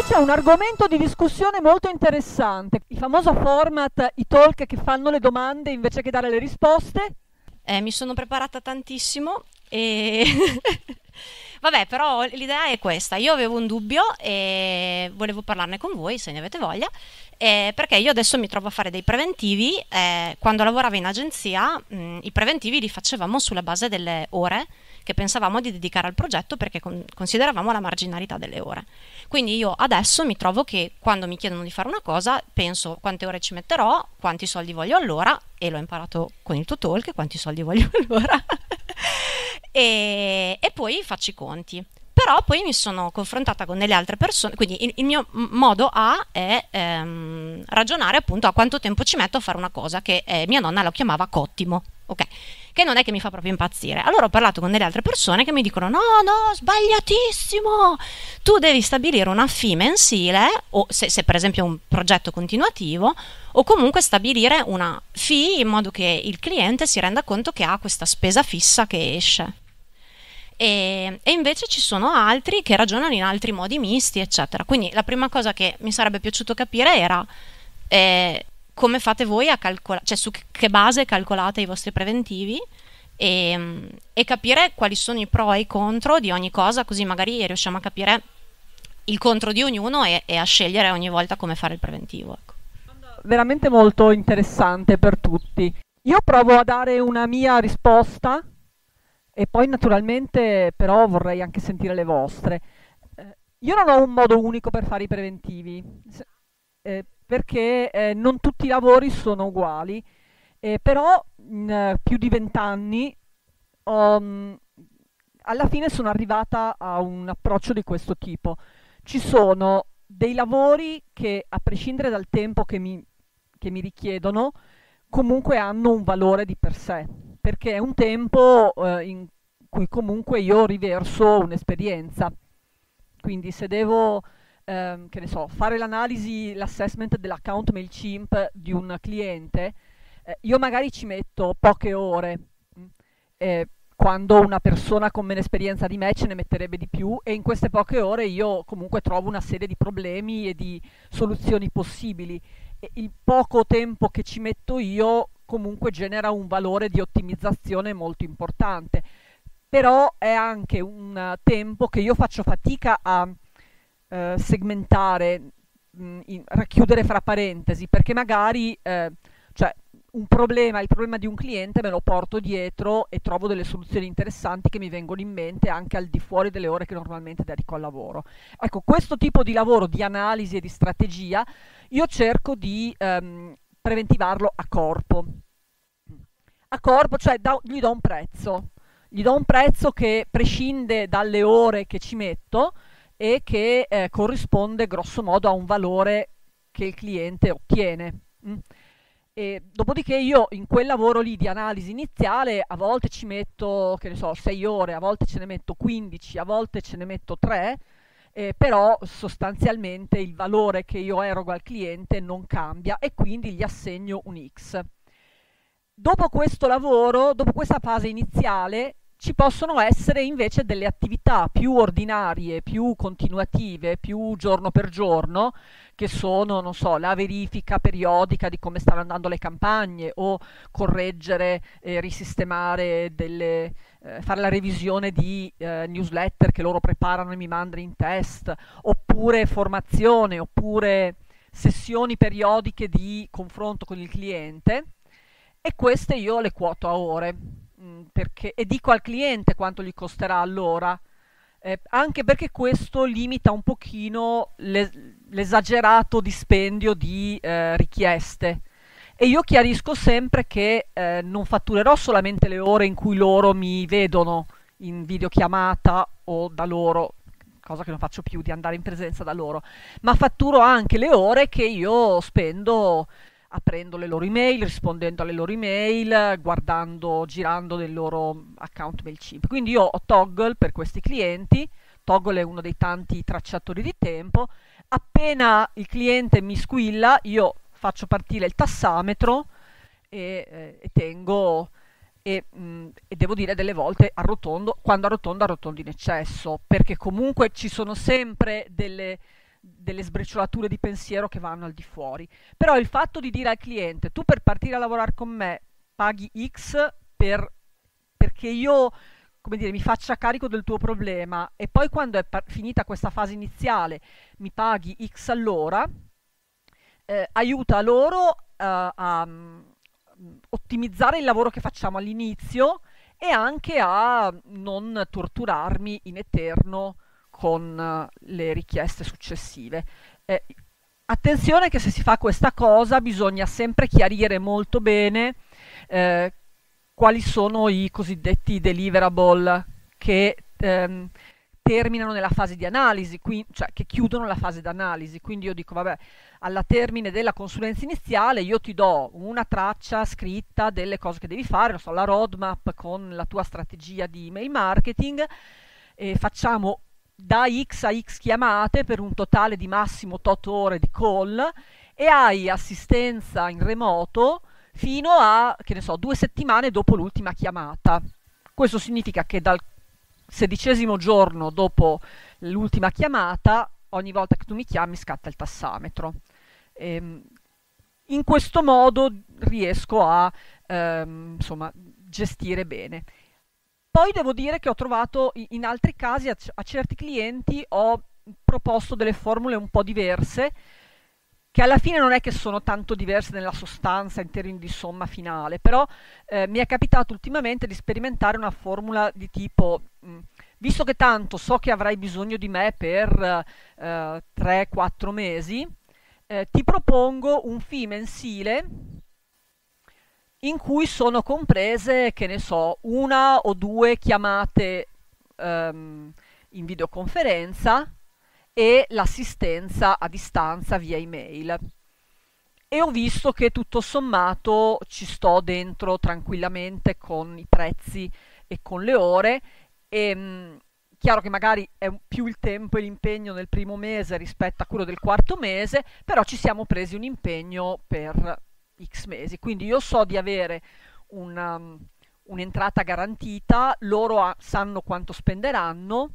Qui c'è un argomento di discussione molto interessante, il famoso format, i talk che fanno le domande invece che dare le risposte. Eh, mi sono preparata tantissimo e... Vabbè, però l'idea è questa. Io avevo un dubbio e volevo parlarne con voi se ne avete voglia, eh, perché io adesso mi trovo a fare dei preventivi. Eh, quando lavoravo in agenzia, mh, mm, i preventivi li facevamo sulla base delle ore che pensavamo di dedicare al progetto perché con- consideravamo la marginalità delle ore. Quindi io adesso mi trovo che quando mi chiedono di fare una cosa, penso quante ore ci metterò, quanti soldi voglio all'ora, e l'ho imparato con il tuo talk, quanti soldi voglio all'ora, e, e poi faccio i conti però poi mi sono confrontata con delle altre persone, quindi il, il mio modo A è ehm, ragionare appunto a quanto tempo ci metto a fare una cosa che eh, mia nonna lo chiamava cottimo, ok? che non è che mi fa proprio impazzire. Allora ho parlato con delle altre persone che mi dicono: no, no, sbagliatissimo! Tu devi stabilire una fee mensile, o se, se per esempio è un progetto continuativo, o comunque stabilire una fee in modo che il cliente si renda conto che ha questa spesa fissa che esce. E, e, invece ci sono altri che ragionano in altri modi misti, eccetera. Quindi la prima cosa che mi sarebbe piaciuto capire era eh, come fate voi a calcolare, cioè su che base calcolate i vostri preventivi e, e capire quali sono i pro e i contro di ogni cosa, così magari riusciamo a capire il contro di ognuno e, e a scegliere ogni volta come fare il preventivo. Ecco. Veramente molto interessante per tutti. Io provo a dare una mia risposta e poi naturalmente però vorrei anche sentire le vostre. Eh, io non ho un modo unico per fare i preventivi. eh, perché eh, non tutti i lavori sono uguali, eh, però in più di vent'anni um, alla fine sono arrivata a un approccio di questo tipo. Ci sono dei lavori che, a prescindere dal tempo che mi, che mi richiedono, comunque hanno un valore di per sé, perché è un tempo eh, in cui comunque io riverso un'esperienza. Quindi se devo ehm, che ne so, fare l'analisi, l'assessment dell'account MailChimp di un cliente, eh, io magari ci metto poche ore, mh, mm, eh, quando una persona con meno esperienza di me ce ne metterebbe di più e in queste poche ore io comunque trovo una serie di problemi e di soluzioni possibili. E il poco tempo che ci metto io comunque genera un valore di ottimizzazione molto importante, però è anche un eh, tempo che io faccio fatica a eh, segmentare, mh, mm, in, racchiudere fra parentesi, perché magari eh, cioè, un problema, il problema di un cliente me lo porto dietro e trovo delle soluzioni interessanti che mi vengono in mente anche al di fuori delle ore che normalmente dedico al lavoro. Ecco, questo tipo di lavoro di analisi e di strategia io cerco di ehm, preventivarlo a corpo. A corpo, cioè da, gli do un prezzo, gli do un prezzo che prescinde dalle ore che ci metto, e che eh, corrisponde grosso modo a un valore che il cliente ottiene. Mm. E dopodiché io in quel lavoro lì di analisi iniziale a volte ci metto, che ne so, 6 ore, a volte ce ne metto 15, a volte ce ne metto 3, eh, però sostanzialmente il valore che io erogo al cliente non cambia e quindi gli assegno un X. Dopo questo lavoro, dopo questa fase iniziale, ci possono essere invece delle attività più ordinarie, più continuative, più giorno per giorno, che sono, non so, la verifica periodica di come stanno andando le campagne o correggere, e eh, risistemare delle, eh, fare la revisione di eh, newsletter che loro preparano e mi mandano in test, oppure formazione, oppure sessioni periodiche di confronto con il cliente e queste io le quoto a ore. Mm, perché, e dico al cliente quanto gli costerà all'ora, eh, anche perché questo limita un pochino l'esagerato dispendio di eh, richieste. E io chiarisco sempre che eh, non fatturerò solamente le ore in cui loro mi vedono in videochiamata o da loro, cosa che non faccio più di andare in presenza da loro, ma fatturo anche le ore che io spendo aprendo le loro email, rispondendo alle loro email, guardando, girando del loro account MailChimp. Quindi io ho Toggle per questi clienti, Toggle è uno dei tanti tracciatori di tempo, appena il cliente mi squilla io faccio partire il tassametro e, eh, e tengo... E, mh, mm, e, devo dire delle volte arrotondo, quando arrotondo arrotondo in eccesso, perché comunque ci sono sempre delle, delle sbriciolature di pensiero che vanno al di fuori. Però il fatto di dire al cliente, tu per partire a lavorare con me paghi X per, perché io come dire, mi faccia carico del tuo problema e poi quando è finita questa fase iniziale mi paghi X all'ora, eh, aiuta loro eh, a um, ottimizzare il lavoro che facciamo all'inizio e anche a non torturarmi in eterno con eh, le richieste successive. Eh, attenzione che se si fa questa cosa bisogna sempre chiarire molto bene eh, quali sono i cosiddetti deliverable che ehm, terminano nella fase di analisi, qui, cioè che chiudono la fase di analisi. Quindi io dico, vabbè, alla termine della consulenza iniziale io ti do una traccia scritta delle cose che devi fare, so, la roadmap con la tua strategia di email marketing, facciamo da x a x chiamate per un totale di massimo tot ore di call e hai assistenza in remoto fino a, che ne so, due settimane dopo l'ultima chiamata. Questo significa che dal sedicesimo giorno dopo l'ultima chiamata, ogni volta che tu mi chiami scatta il tassametro. Ehm, in questo modo riesco a ehm, insomma, gestire bene. Poi devo dire che ho trovato in altri casi a, a certi clienti ho proposto delle formule un po' diverse che alla fine non è che sono tanto diverse nella sostanza in termini di somma finale, però eh, mi è capitato ultimamente di sperimentare una formula di tipo, mh, mm, visto che tanto so che avrai bisogno di me per eh, 3-4 mesi, eh, ti propongo un fee mensile in cui sono comprese, che ne so, una o due chiamate um, in videoconferenza e l'assistenza a distanza via email. E ho visto che tutto sommato ci sto dentro tranquillamente con i prezzi e con le ore. E, ehm, chiaro che magari è più il tempo e l'impegno nel primo mese rispetto a quello del quarto mese, però ci siamo presi un impegno per X mesi. Quindi io so di avere una, um, un'entrata garantita, loro ha, sanno quanto spenderanno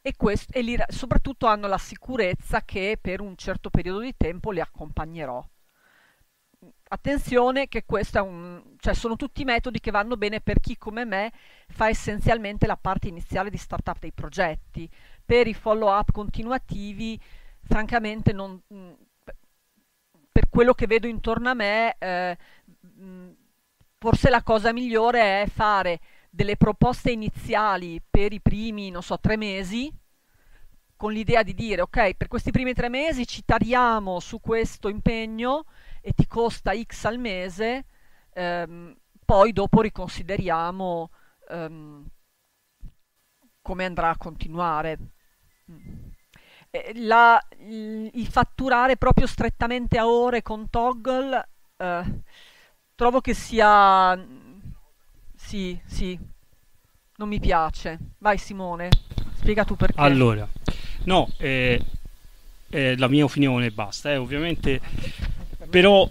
e, questo, e li, soprattutto hanno la sicurezza che per un certo periodo di tempo li accompagnerò. Attenzione che questo è un, cioè sono tutti metodi che vanno bene per chi come me fa essenzialmente la parte iniziale di startup dei progetti. Per i follow up continuativi, francamente non, mm, per quello che vedo intorno a me, eh, mm, forse la cosa migliore è fare delle proposte iniziali per i primi, non so, tre mesi, con l'idea di dire, ok, per questi primi tre mesi ci tariamo su questo impegno e ti costa X al mese, ehm, poi dopo riconsideriamo ehm, come andrà a continuare. Mm. Eh, la, il fatturare proprio strettamente a ore con toggle eh, trovo che sia sì sì non mi piace vai Simone spiega tu perché allora no eh, eh, la mia opinione basta eh, ovviamente però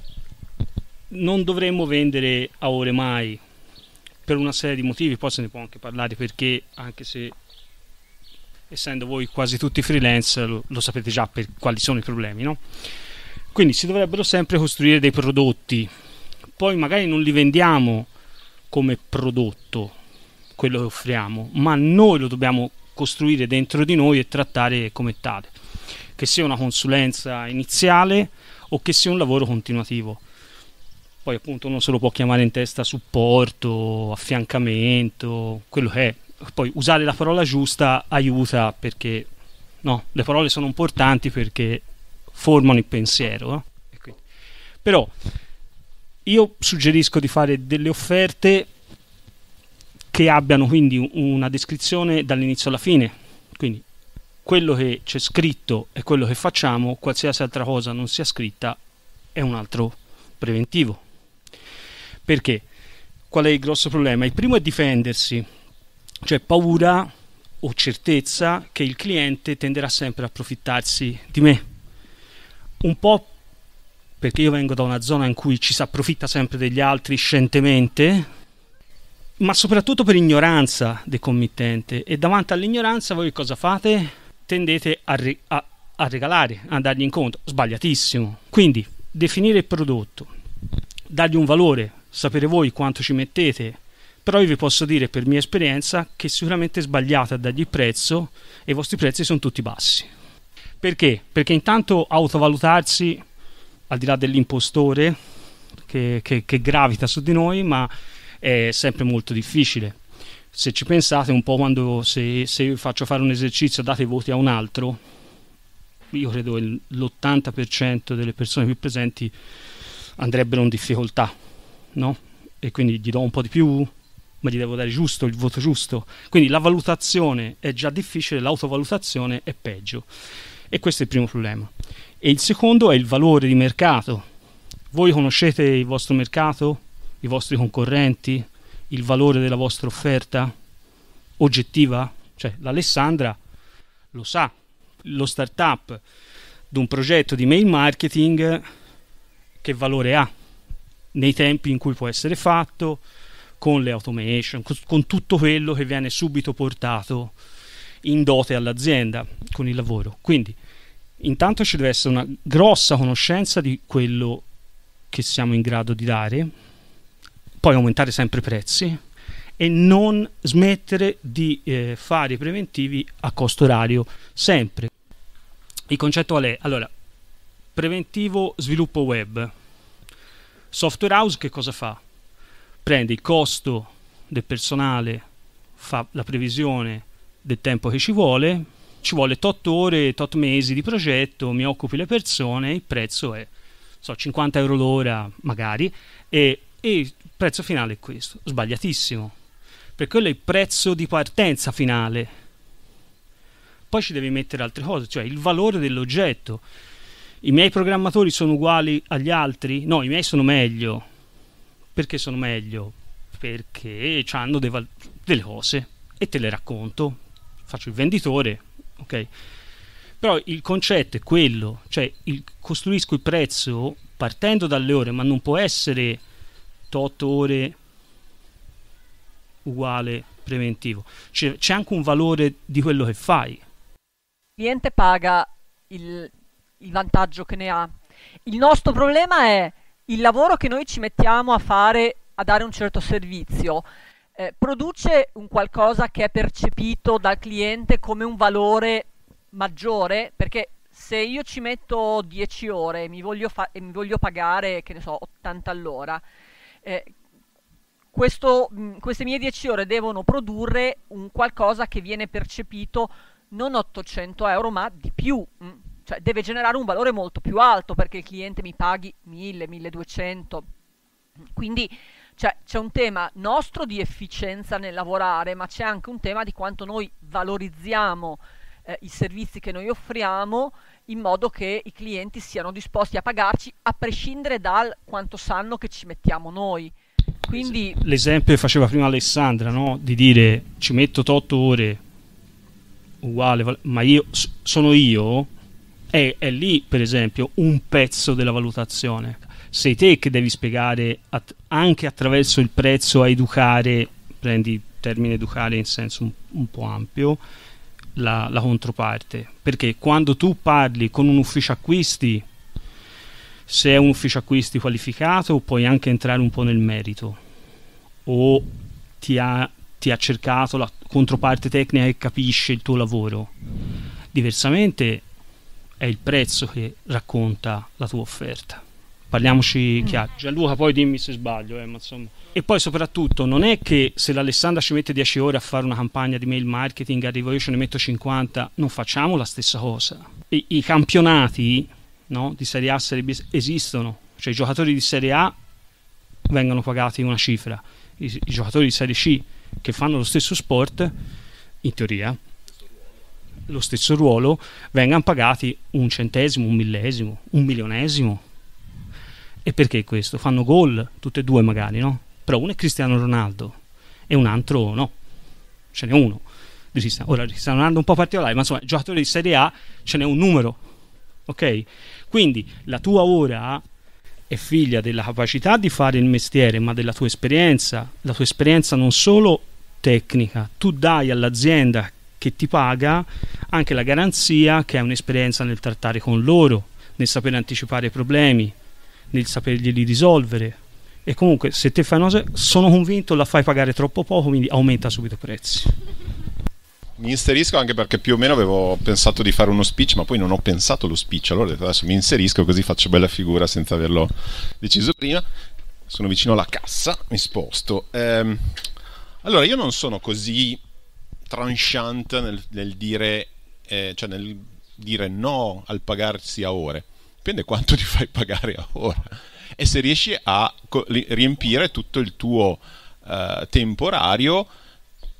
non dovremmo vendere a ore mai per una serie di motivi poi se ne può anche parlare perché anche se essendo voi quasi tutti freelance lo, lo sapete già per quali sono i problemi, no? Quindi si dovrebbero sempre costruire dei prodotti, poi magari non li vendiamo come prodotto, quello che offriamo, ma noi lo dobbiamo costruire dentro di noi e trattare come tale, che sia una consulenza iniziale o che sia un lavoro continuativo. Poi appunto uno se lo può chiamare in testa supporto, affiancamento, quello che è, poi usare la parola giusta aiuta perché no, le parole sono importanti perché formano il pensiero. Eh? Però io suggerisco di fare delle offerte che abbiano quindi una descrizione dall'inizio alla fine. Quindi quello che c'è scritto è quello che facciamo, qualsiasi altra cosa non sia scritta è un altro preventivo. Perché? Qual è il grosso problema? Il primo è difendersi, cioè paura o certezza che il cliente tenderà sempre a approfittarsi di me. Un po' perché io vengo da una zona in cui ci si approfitta sempre degli altri scientemente, ma soprattutto per ignoranza del committente. E davanti all'ignoranza voi cosa fate? Tendete a, re- a, a regalare, a dargli incontro. Sbagliatissimo. Quindi definire il prodotto, dargli un valore, sapere voi quanto ci mettete, però io vi posso dire per mia esperienza che sicuramente sbagliate a dargli il prezzo e i vostri prezzi sono tutti bassi. Perché? Perché intanto autovalutarsi, al di là dell'impostore che, che, che gravita su di noi, ma è sempre molto difficile. Se ci pensate un po' quando se, se io faccio fare un esercizio date voti a un altro, io credo che l'80% delle persone qui presenti andrebbero in difficoltà, no? E quindi gli do un po' di più, ma gli devo dare giusto il voto giusto. Quindi la valutazione è già difficile, l'autovalutazione è peggio. E questo è il primo problema. E il secondo è il valore di mercato. Voi conoscete il vostro mercato, i vostri concorrenti, il valore della vostra offerta oggettiva? Cioè l'Alessandra lo sa, lo startup di un progetto di mail marketing che valore ha nei tempi in cui può essere fatto, con le automation, con tutto quello che viene subito portato in dote all'azienda con il lavoro. Quindi intanto ci deve essere una grossa conoscenza di quello che siamo in grado di dare, poi aumentare sempre i prezzi e non smettere di eh, fare i preventivi a costo orario sempre. Il concetto qual è? Allora, preventivo sviluppo web. Software house che cosa fa? prende il costo del personale, fa la previsione del tempo che ci vuole, ci vuole 8 ore, 8 mesi di progetto, mi occupi le persone, il prezzo è so, 50 euro l'ora magari e, e il prezzo finale è questo, sbagliatissimo, perché quello è il prezzo di partenza finale. Poi ci devi mettere altre cose, cioè il valore dell'oggetto. I miei programmatori sono uguali agli altri? No, i miei sono meglio perché sono meglio? Perché hanno val- delle cose e te le racconto. Faccio il venditore, ok? Però il concetto è quello, cioè il, costruisco il prezzo partendo dalle ore, ma non può essere 8 ore uguale preventivo. C'è, c'è anche un valore di quello che fai. Il cliente paga il, il vantaggio che ne ha. Il nostro problema è il lavoro che noi ci mettiamo a fare, a dare un certo servizio, eh, produce un qualcosa che è percepito dal cliente come un valore maggiore, perché se io ci metto 10 ore e mi voglio, fa- e mi voglio pagare, che ne so, 80 all'ora, eh, questo, mh, mm, queste mie 10 ore devono produrre un qualcosa che viene percepito non 800 euro ma di più. Mh mm cioè deve generare un valore molto più alto perché il cliente mi paghi 1000, 1200. Quindi cioè, c'è un tema nostro di efficienza nel lavorare, ma c'è anche un tema di quanto noi valorizziamo eh, i servizi che noi offriamo in modo che i clienti siano disposti a pagarci a prescindere dal quanto sanno che ci mettiamo noi. Quindi... L'esempio che faceva prima Alessandra, no? di dire ci metto 8 ore uguale, ma io sono io è, è lì, per esempio, un pezzo della valutazione. Sei te che devi spiegare at- anche attraverso il prezzo a educare, prendi il termine educare in senso un, un po' ampio, la, la controparte. Perché quando tu parli con un ufficio acquisti, se è un ufficio acquisti qualificato, puoi anche entrare un po' nel merito. O ti ha, ti ha cercato la controparte tecnica che capisce il tuo lavoro. Diversamente, è il prezzo che racconta la tua offerta. Parliamoci mm. chiaro. Gianluca, poi dimmi se sbaglio. Eh, e poi soprattutto non è che se l'Alessandra ci mette 10 ore a fare una campagna di mail marketing, arrivo io ce ne metto 50, non facciamo la stessa cosa. I, i campionati no, di Serie A Serie B esistono, cioè i giocatori di Serie A vengono pagati una cifra, i, i giocatori di Serie C che fanno lo stesso sport, in teoria, lo stesso ruolo vengano pagati un centesimo, un millesimo, un milionesimo. E perché questo? Fanno gol, tutti e due magari, no? Però uno è Cristiano Ronaldo e un altro no. Ce n'è uno. Ora Cristiano Ronaldo è un po' particolare, ma insomma, giocatore di Serie A ce n'è un numero. Ok? Quindi la tua ora è figlia della capacità di fare il mestiere, ma della tua esperienza, la tua esperienza non solo tecnica, tu dai all'azienda che ti paga anche la garanzia che hai un'esperienza nel trattare con loro, nel sapere anticipare i problemi, nel saperglieli risolvere. E comunque se te fai una cosa, sono convinto, la fai pagare troppo poco, quindi aumenta subito i prezzi. Mi inserisco anche perché più o meno avevo pensato di fare uno speech, ma poi non ho pensato allo speech, allora adesso mi inserisco così faccio bella figura senza averlo deciso prima. Sono vicino alla cassa, mi sposto. Ehm, allora, io non sono così tranchant nel, nel dire, eh, cioè nel dire no al pagarsi a ore. Dipende quanto ti fai pagare a ora. E se riesci a co- riempire tutto il tuo eh, tempo orario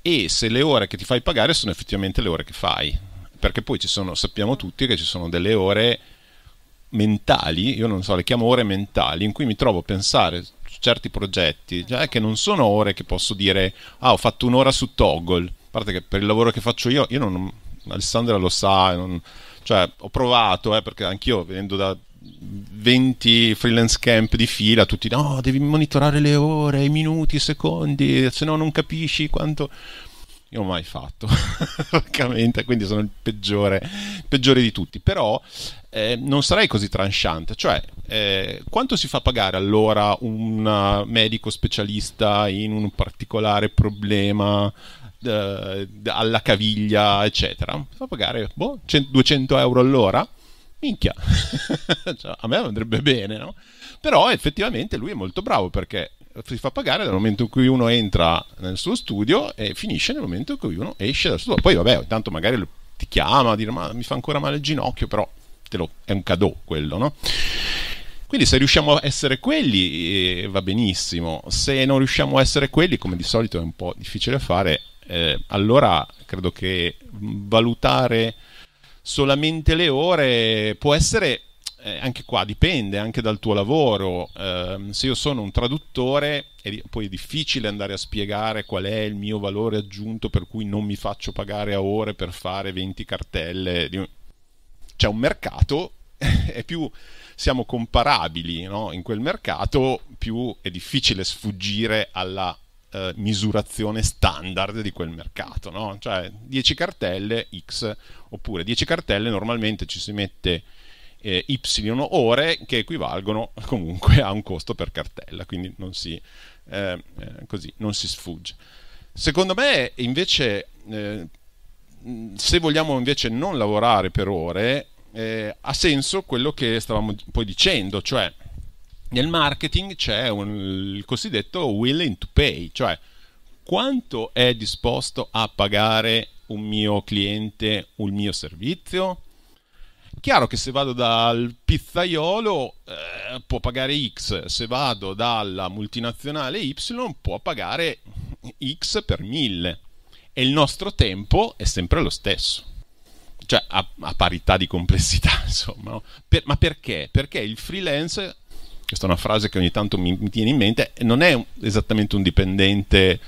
e se le ore che ti fai pagare sono effettivamente le ore che fai. Perché poi ci sono, sappiamo tutti che ci sono delle ore mentali, io non so, le chiamo ore mentali, in cui mi trovo a pensare su certi progetti, cioè che non sono ore che posso dire, ah ho fatto un'ora su Toggle, a parte che per il lavoro che faccio io, io non, Alessandra lo sa, non, cioè, ho provato, eh, perché anch'io venendo da 20 freelance camp di fila, tutti no, devi monitorare le ore, i minuti, i secondi, se no non capisci quanto... Io non ho mai fatto, francamente, quindi sono il peggiore, peggiore di tutti. Però eh, non sarei così tranciante, cioè eh, quanto si fa pagare allora un eh, medico specialista in un particolare problema eh, alla caviglia, eccetera. Fa pagare boh, 200 euro all'ora. Minchia, cioè, a me andrebbe bene, no? Però effettivamente lui è molto bravo perché si fa pagare dal momento in cui uno entra nel suo studio e finisce nel momento in cui uno esce dal suo studio. Poi vabbè, intanto magari ti chiama, dire ma mi fa ancora male il ginocchio, però lo, è un cadeau quello, no? Quindi se riusciamo a essere quelli eh, va benissimo, se non riusciamo a essere quelli, come di solito è un po' difficile fare, eh, allora credo che valutare solamente le ore può essere eh, anche qua dipende anche dal tuo lavoro. Eh, se io sono un traduttore, è, poi è difficile andare a spiegare qual è il mio valore aggiunto per cui non mi faccio pagare a ore per fare 20 cartelle. C'è un mercato, e più siamo comparabili no? in quel mercato, più è difficile sfuggire alla eh, misurazione standard di quel mercato, no? cioè 10 cartelle X oppure 10 cartelle normalmente ci si mette eh, Y ore che equivalgono comunque a un costo per cartella, quindi non si, eh, eh così, non si sfugge. Secondo me invece eh, se vogliamo invece non lavorare per ore, eh, ha senso quello che stavamo poi dicendo, cioè nel marketing c'è un, il cosiddetto willing to pay, cioè quanto è disposto a pagare un mio cliente un mio servizio? Chiaro che se vado dal pizzaiolo eh, può pagare X, se vado dalla multinazionale Y può pagare X per mille e il nostro tempo è sempre lo stesso, cioè a, a parità di complessità, insomma. Per, ma perché? Perché il freelance questa è una frase che ogni tanto mi, mi tiene in mente, non è esattamente un dipendente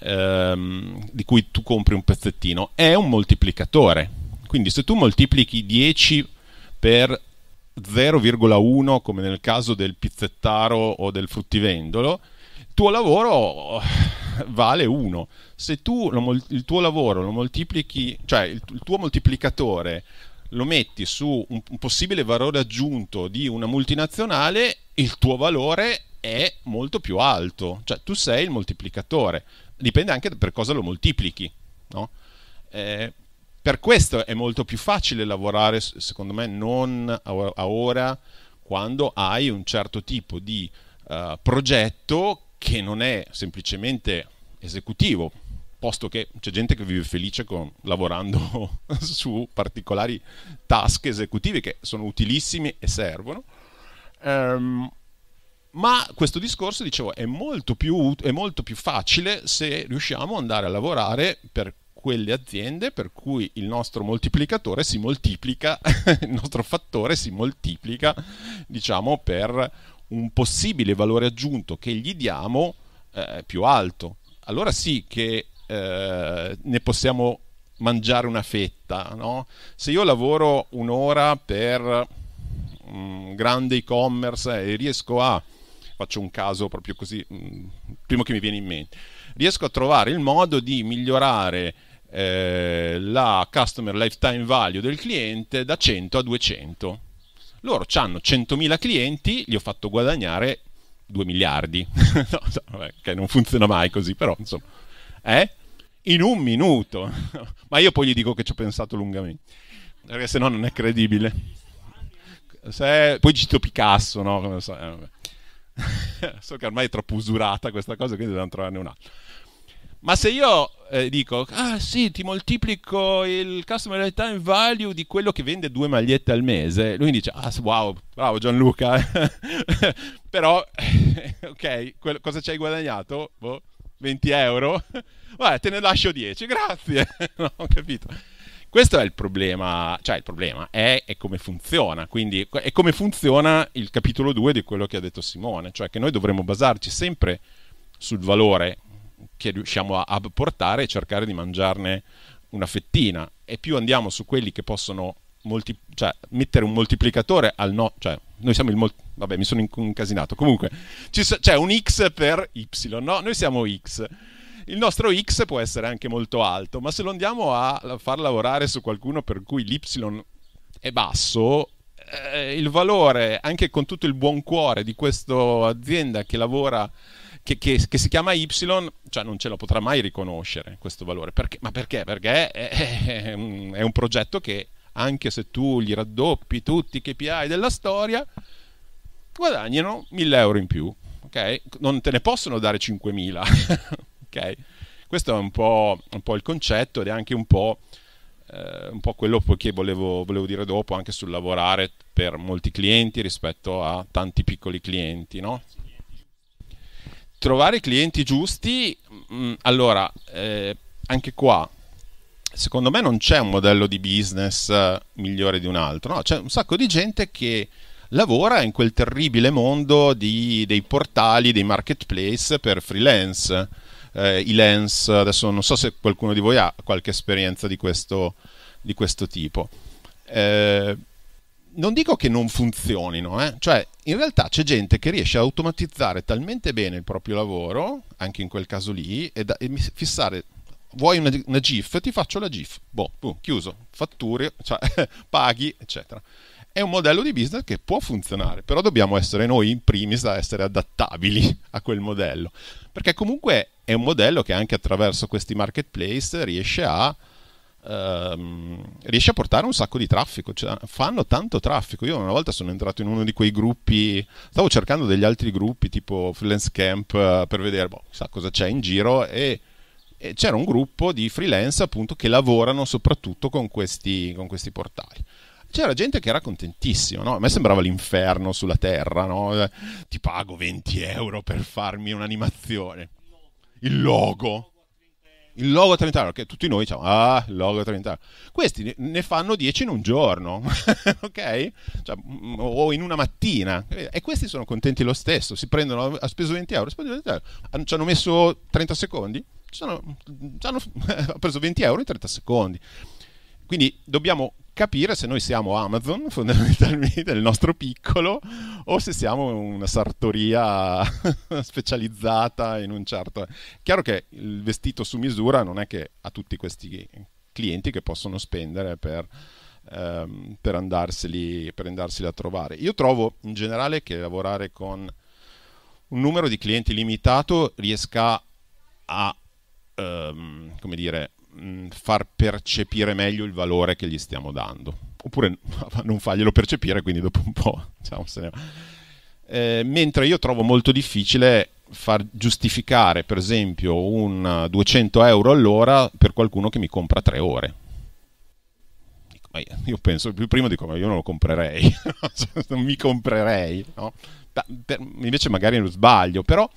ehm, di cui tu compri un pezzettino, è un moltiplicatore. Quindi se tu moltiplichi 10 per 0,1 come nel caso del pizzettaro o del fruttivendolo, il tuo lavoro eh, vale 1. Se tu lo, il tuo lavoro lo moltiplichi, cioè il, il tuo moltiplicatore lo metti su un, possibile valore aggiunto di una multinazionale, il tuo valore è molto più alto, cioè tu sei il moltiplicatore, dipende anche per cosa lo moltiplichi. No? Eh, per questo è molto più facile lavorare, secondo me, non a ora, quando hai un certo tipo di uh, progetto che non è semplicemente esecutivo, posto che c'è gente che vive felice con, lavorando su particolari task esecutive che sono utilissimi e servono. Um, ma questo discorso, dicevo, è molto, più, è molto più facile se riusciamo ad andare a lavorare per quelle aziende per cui il nostro moltiplicatore si moltiplica, il nostro fattore si moltiplica, diciamo, per un possibile valore aggiunto che gli diamo eh, più alto. Allora sì che eh, ne possiamo mangiare una fetta. No? Se io lavoro un'ora per un mm, grande e-commerce e riesco a, faccio un caso proprio così, mm, primo che mi viene in mente, riesco a trovare il modo di migliorare eh, la customer lifetime value del cliente da 100 a 200. Loro hanno 100.000 clienti, gli ho fatto guadagnare 2 miliardi, no, no, che non funziona mai così, però insomma. Eh? in un minuto. Ma io poi gli dico che ci ho pensato lungamente, perché se no non è credibile. Se... Poi cito Picasso, no? Eh, so che ormai è troppo usurata questa cosa, quindi dobbiamo trovarne un'altra. Ma se io eh, dico, ah sì, ti moltiplico il customer time value di quello che vende due magliette al mese, lui dice, ah wow, bravo Gianluca, però, ok, cosa ci hai guadagnato? Boh, 20 euro? Vabbè, te ne lascio 10, grazie. no, ho capito. Questo è il problema, cioè il problema è, è, come funziona, quindi è come funziona il capitolo 2 di quello che ha detto Simone, cioè che noi dovremmo basarci sempre sul valore che riusciamo a, a portare e cercare di mangiarne una fettina e più andiamo su quelli che possono molti, cioè, mettere un moltiplicatore al no, cioè noi siamo il moltiplicatore, vabbè mi sono incasinato, comunque c'è un x per y, no? Noi siamo x il nostro x può essere anche molto alto, ma se lo andiamo a far lavorare su qualcuno per cui l'y è basso, eh, il valore, anche con tutto il buon cuore di questa azienda che lavora che, che, che, si chiama Y, cioè non ce lo potrà mai riconoscere questo valore. Perché? Ma perché? Perché è, è, un, è, un, progetto che, anche se tu gli raddoppi tutti i KPI della storia, guadagnano 1000 euro in più. Okay? Non te ne possono dare 5000. ok? Questo è un po', un po', il concetto ed è anche un po', eh, un po quello che volevo, volevo, dire dopo anche sul lavorare per molti clienti rispetto a tanti piccoli clienti, no? Trovare i clienti giusti, mh, mm, allora, eh, anche qua, secondo me non c'è un modello di business eh, migliore di un altro, no? C'è un sacco di gente che lavora in quel terribile mondo di, dei portali, dei marketplace per freelance eh, i lens. Adesso non so se qualcuno di voi ha qualche esperienza di questo, di questo tipo. Eh, non dico che non funzionino, eh? cioè in realtà c'è gente che riesce a automatizzare talmente bene il proprio lavoro, anche in quel caso lì, e, da, e fissare, vuoi una, una, GIF, ti faccio la GIF, boh, boh chiuso, fatturi, cioè, paghi, eccetera. È un modello di business che può funzionare, però dobbiamo essere noi in primis a essere adattabili a quel modello, perché comunque è un modello che anche attraverso questi marketplace riesce a, ehm, riesce a portare un sacco di traffico, cioè, fanno tanto traffico. Io una volta sono entrato in uno di quei gruppi, stavo cercando degli altri gruppi tipo freelance camp eh, per vedere boh, cosa c'è in giro e e c'era un gruppo di freelance appunto che lavorano soprattutto con questi, con questi portali. C'era gente che era contentissima, no? a me sembrava l'inferno sulla terra, no? Eh, ti pago 20 euro per farmi un'animazione il logo. Il logo Trentano, che tutti noi diciamo, ah, il logo 30 Trentano. Questi ne fanno 10 in un giorno, ok? Cioè, mm, o in una mattina. E questi sono contenti lo stesso, si prendono, ha speso 20 euro, speso 20 euro. ci hanno messo 30 secondi, ci hanno, ci hanno preso 20 euro in 30 secondi. Quindi dobbiamo capire se noi siamo Amazon fondamentalmente nel nostro piccolo o se siamo una sartoria specializzata in un certo... Chiaro che il vestito su misura non è che ha tutti questi clienti che possono spendere per, ehm, per, andarseli, per andarseli a trovare. Io trovo in generale che lavorare con un numero di clienti limitato riesca a, ehm, come dire, mh, mm, far percepire meglio il valore che gli stiamo dando, oppure non farglielo percepire, quindi dopo un po' diciamo, se ne va. Eh, mentre io trovo molto difficile far giustificare, per esempio, un 200 eh, euro all'ora per qualcuno che mi compra tre ore. io penso, più prima dico, ma io non lo comprerei, non mi comprerei, no? invece magari non sbaglio, però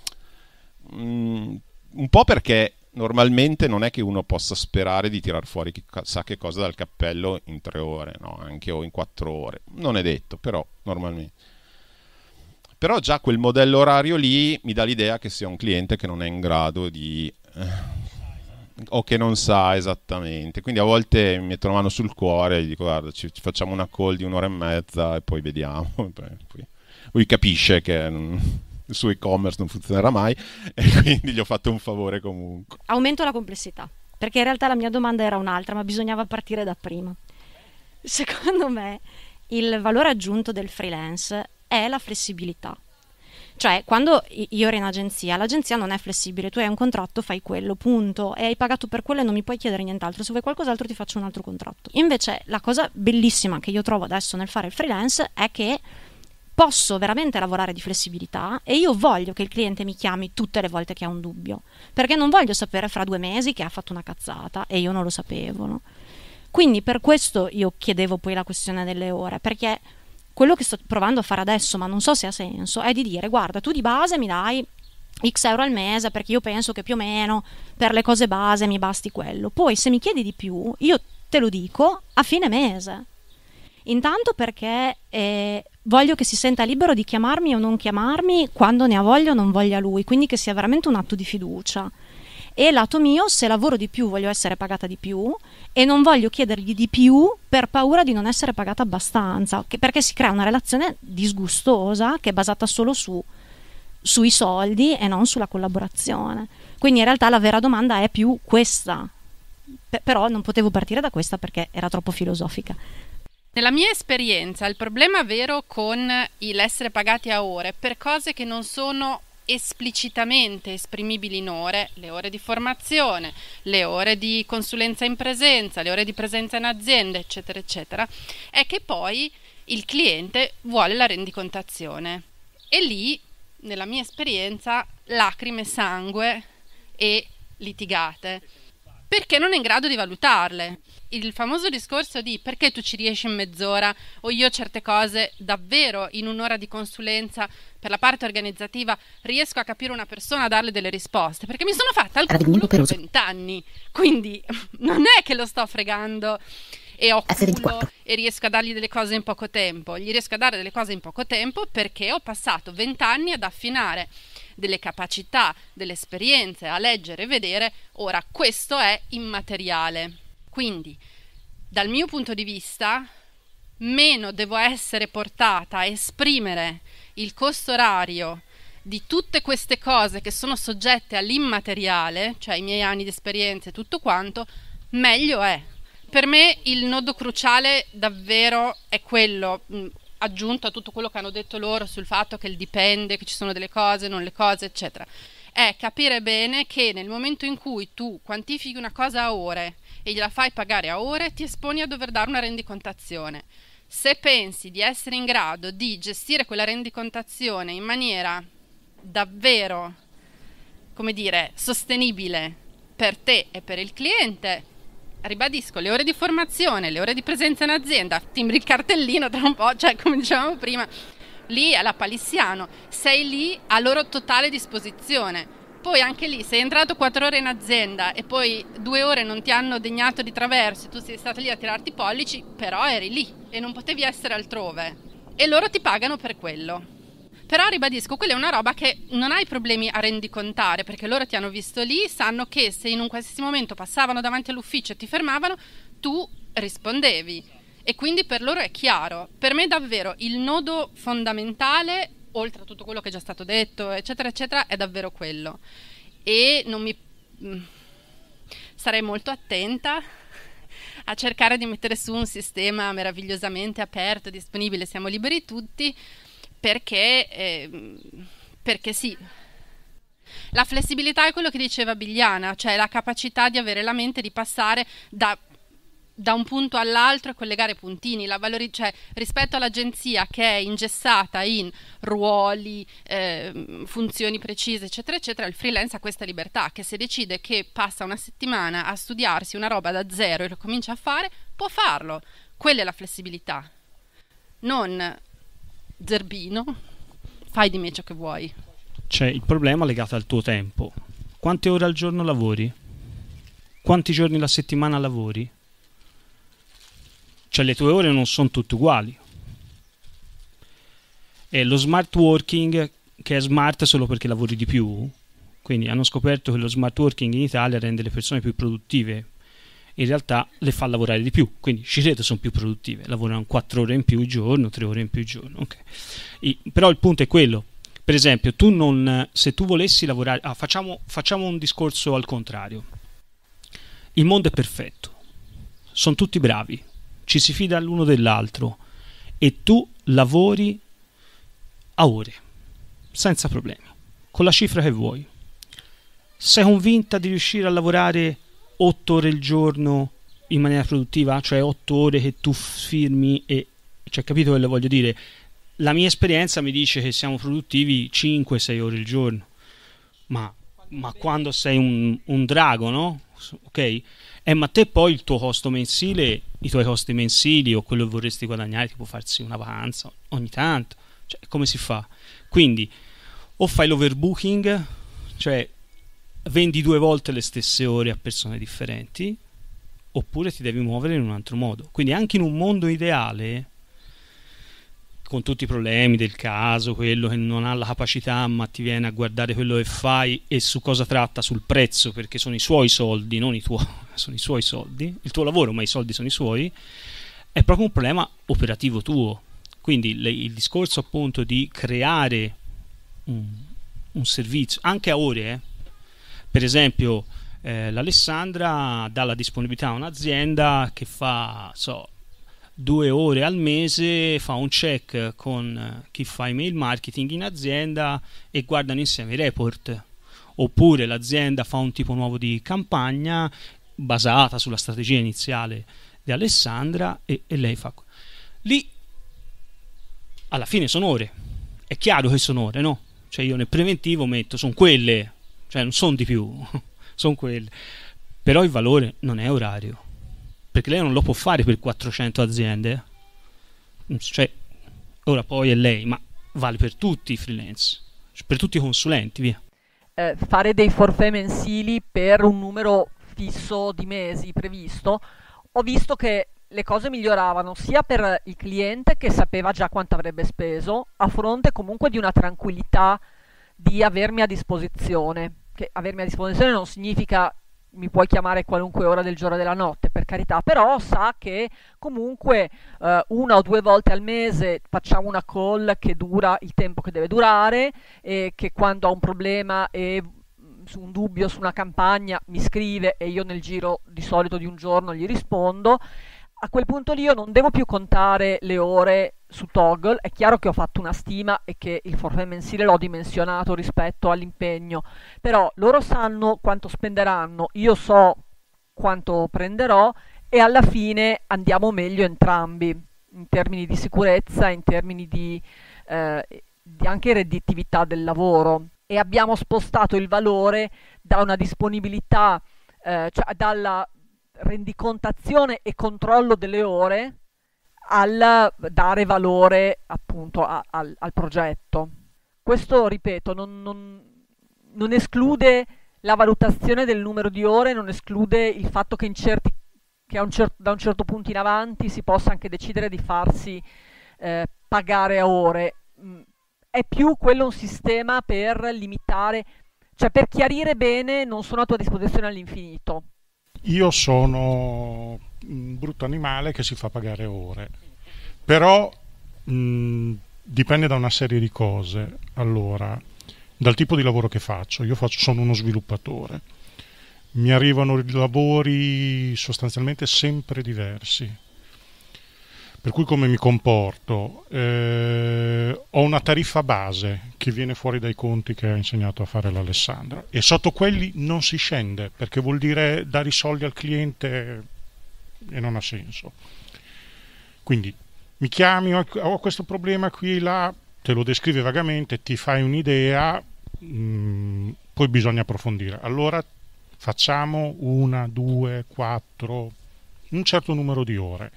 mh, mm, un po' perché normalmente non è che uno possa sperare di tirar fuori chissà che cosa dal cappello in tre ore, no? anche o in quattro ore, non è detto, però normalmente. Però già quel modello orario lì mi dà l'idea che sia un cliente che non è in grado di... Eh, o che non sa esattamente. Quindi a volte mi metto la mano sul cuore e gli dico guarda, ci, ci facciamo una call di un'ora e mezza e poi vediamo. Lui capisce che il suo e-commerce non funzionerà mai e quindi gli ho fatto un favore comunque. Aumento la complessità, perché in realtà la mia domanda era un'altra, ma bisognava partire da prima. Secondo me il valore aggiunto del freelance è la flessibilità. Cioè, quando io ero in agenzia, l'agenzia non è flessibile, tu hai un contratto, fai quello, punto, e hai pagato per quello e non mi puoi chiedere nient'altro, se vuoi qualcos'altro ti faccio un altro contratto. Invece la cosa bellissima che io trovo adesso nel fare il freelance è che posso veramente lavorare di flessibilità e io voglio che il cliente mi chiami tutte le volte che ha un dubbio, perché non voglio sapere fra due mesi che ha fatto una cazzata e io non lo sapevo. No? Quindi per questo io chiedevo poi la questione delle ore, perché quello che sto provando a fare adesso, ma non so se ha senso, è di dire guarda, tu di base mi dai X euro al mese perché io penso che più o meno per le cose base mi basti quello. Poi se mi chiedi di più, io te lo dico a fine mese Intanto perché eh, voglio che si senta libero di chiamarmi o non chiamarmi quando ne ha voglia o non voglia lui, quindi che sia veramente un atto di fiducia. E lato mio, se lavoro di più voglio essere pagata di più e non voglio chiedergli di più per paura di non essere pagata abbastanza, che, perché si crea una relazione disgustosa che è basata solo su, sui soldi e non sulla collaborazione. Quindi in realtà la vera domanda è più questa, P- però non potevo partire da questa perché era troppo filosofica. Nella mia esperienza il problema vero con l'essere pagati a ore per cose che non sono esplicitamente esprimibili in ore, le ore di formazione, le ore di consulenza in presenza, le ore di presenza in azienda, eccetera, eccetera, è che poi il cliente vuole la rendicontazione. E lì, nella mia esperienza, lacrime, sangue e litigate perché non è in grado di valutarle. Il famoso discorso di perché tu ci riesci in mezz'ora o io certe cose davvero in un'ora di consulenza per la parte organizzativa riesco a capire una persona, a darle delle risposte, perché mi sono fatta alcune per vent'anni, quindi non è che lo sto fregando e ho culo e riesco a dargli delle cose in poco tempo. Gli riesco a dare delle cose in poco tempo perché ho passato vent'anni ad affinare delle capacità, delle esperienze a leggere e vedere, ora questo è immateriale. Quindi, dal mio punto di vista, meno devo essere portata a esprimere il costo orario di tutte queste cose che sono soggette all'immateriale, cioè i miei anni di esperienza e tutto quanto, meglio è. Per me il nodo cruciale davvero è quello, aggiunto a tutto quello che hanno detto loro sul fatto che il dipende, che ci sono delle cose, non le cose, eccetera, è capire bene che nel momento in cui tu quantifichi una cosa a ore e gliela fai pagare a ore, ti esponi a dover dare una rendicontazione. Se pensi di essere in grado di gestire quella rendicontazione in maniera davvero, come dire, sostenibile per te e per il cliente, ribadisco, le ore di formazione, le ore di presenza in azienda, timbri il cartellino tra un po', cioè come dicevamo prima, lì alla Palissiano, sei lì a loro totale disposizione. Poi anche lì, sei entrato quattro ore in azienda e poi due ore non ti hanno degnato di traverso, e tu sei stato lì a tirarti i pollici, però eri lì e non potevi essere altrove. E loro ti pagano per quello. Però ribadisco, quella è una roba che non hai problemi a rendicontare perché loro ti hanno visto lì, sanno che se in un qualsiasi momento passavano davanti all'ufficio e ti fermavano, tu rispondevi. E quindi per loro è chiaro. Per me davvero il nodo fondamentale, oltre a tutto quello che è già stato detto, eccetera, eccetera, è davvero quello. E non mi... Mm, sarei molto attenta a cercare di mettere su un sistema meravigliosamente aperto, disponibile, siamo liberi tutti perché, eh, perché sì. La flessibilità è quello che diceva Bigliana, cioè la capacità di avere la mente di passare da da un punto all'altro e collegare puntini. Valori, cioè, rispetto all'agenzia che è ingessata in ruoli, eh, funzioni precise, eccetera, eccetera, il freelance ha questa libertà che se decide che passa una settimana a studiarsi una roba da zero e lo comincia a fare, può farlo. Quella è la flessibilità. Non zerbino, fai di me ciò che vuoi. C'è il problema legato al tuo tempo. Quante ore al giorno lavori? Quanti giorni la settimana lavori? Cioè le tue ore non sono tutte uguali. E lo smart working, che è smart solo perché lavori di più, quindi hanno scoperto che lo smart working in Italia rende le persone più produttive, in realtà le fa lavorare di più, quindi scegliete sono più produttive, lavorano 4 ore in più al giorno, 3 ore in più al giorno, okay. e, però il punto è quello, per esempio tu non, se tu volessi lavorare, ah, facciamo, facciamo un discorso al contrario, il mondo è perfetto, sono tutti bravi, ci si fida l'uno dell'altro e tu lavori a ore, senza problemi, con la cifra che vuoi. Sei convinta di riuscire a lavorare 8 ore al giorno in maniera produttiva, cioè 8 ore che tu firmi e cioè capito quello che voglio dire? La mia esperienza mi dice che siamo produttivi 5-6 ore al giorno. Ma, ma quando sei un, un drago, no? ok? Eh, ma te poi il tuo costo mensile, i tuoi costi mensili o quello che vorresti guadagnare, tipo farsi una vacanza ogni tanto, cioè come si fa? Quindi o fai l'overbooking, cioè vendi due volte le stesse ore a persone differenti oppure ti devi muovere in un altro modo. Quindi anche in un mondo ideale, con tutti i problemi del caso, quello che non ha la capacità ma ti viene a guardare quello che fai e su cosa tratta, sul prezzo, perché sono i suoi soldi, non i tuoi, sono i suoi soldi, il tuo lavoro ma i soldi sono i suoi, è proprio un problema operativo tuo. Quindi le, il discorso appunto di creare un, un servizio, anche a ore, eh, per esempio, eh, l'Alessandra dà la disponibilità a un'azienda che fa, so, due ore al mese fa un check con eh, chi fa email marketing in azienda e guardano insieme i report. Oppure l'azienda fa un tipo nuovo di campagna basata sulla strategia iniziale di Alessandra e, e lei fa. Lì alla fine sono ore. È chiaro che sono ore, no? Cioè io nel preventivo metto sono quelle cioè non sono di più, sono quelli. Però il valore non è orario, perché lei non lo può fare per 400 aziende. Mm, cioè, ora poi è lei, ma vale per tutti i freelance, cioè, per tutti i consulenti, via. Eh, fare dei forfè mensili per un numero fisso di mesi previsto, ho visto che le cose miglioravano sia per il cliente che sapeva già quanto avrebbe speso, a fronte comunque di una tranquillità di avermi a disposizione, che avermi a disposizione non significa mi puoi chiamare qualunque ora del giorno o della notte, per carità, però sa che comunque eh, una o due volte al mese facciamo una call che dura il tempo che deve durare e che quando ha un problema e mm, su un dubbio, su una campagna, mi scrive e io nel giro di solito di un giorno gli rispondo. A quel punto lì io non devo più contare le ore su Toggle, è chiaro che ho fatto una stima e che il forfè mensile l'ho dimensionato rispetto all'impegno, però loro sanno quanto spenderanno, io so quanto prenderò e alla fine andiamo meglio entrambi in termini di sicurezza, in termini di, eh, di anche redditività del lavoro e abbiamo spostato il valore da una disponibilità, eh, cioè dalla rendicontazione e controllo delle ore al dare valore appunto a, al, al, progetto. Questo, ripeto, non, non, non esclude la valutazione del numero di ore, non esclude il fatto che, certi, che un cer da un certo punto in avanti si possa anche decidere di farsi eh, pagare a ore. Mm, è più quello un sistema per limitare, cioè per chiarire bene non sono a tua disposizione all'infinito. Io sono brutto animale che si fa pagare ore. Però mh, mm, dipende da una serie di cose. Allora, dal tipo di lavoro che faccio. Io faccio, sono uno sviluppatore. Mi arrivano lavori sostanzialmente sempre diversi. Per cui come mi comporto? Eh, ho una tariffa base che viene fuori dai conti che ha insegnato a fare l'Alessandra e sotto quelli non si scende perché vuol dire dare i soldi al cliente e non ha senso. Quindi mi chiami, oh, ho questo problema qui, e là, te lo descrivi vagamente, ti fai un'idea, mh, mm, poi bisogna approfondire. Allora facciamo una, due, quattro, un certo numero di ore.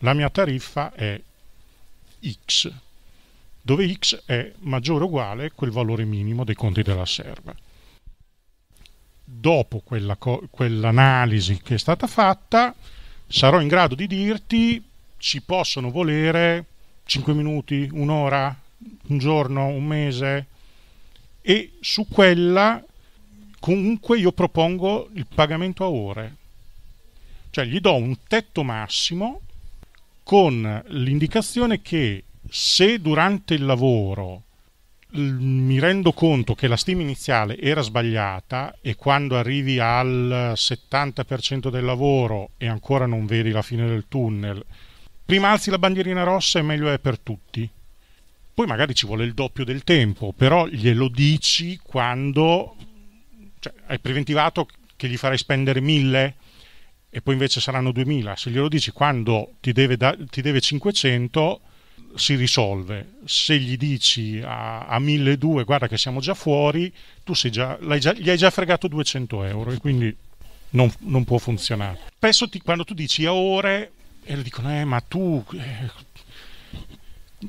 La mia tariffa è X, dove X è maggiore o uguale a quel valore minimo dei conti della serva. Dopo quell'analisi che è stata fatta, sarò in grado di dirti ci possono volere 5 minuti, un'ora, un giorno, un mese e su quella comunque io propongo il pagamento a ore. Cioè gli do un tetto massimo con l'indicazione che se durante il lavoro mi rendo conto che la stima iniziale era sbagliata e quando arrivi al 70% del lavoro e ancora non vedi la fine del tunnel, prima alzi la bandierina rossa e meglio è per tutti. Poi magari ci vuole il doppio del tempo, però glielo dici quando cioè, hai preventivato che gli farai spendere mille e poi invece saranno 2000. Se glielo dici quando ti deve, da, ti deve 500 si risolve. Se gli dici a, a 1200 guarda che siamo già fuori, tu già, già, gli hai già fregato 200 euro e quindi non, non può funzionare. Spesso ti, quando tu dici a ore e lo dicono eh, ma tu eh,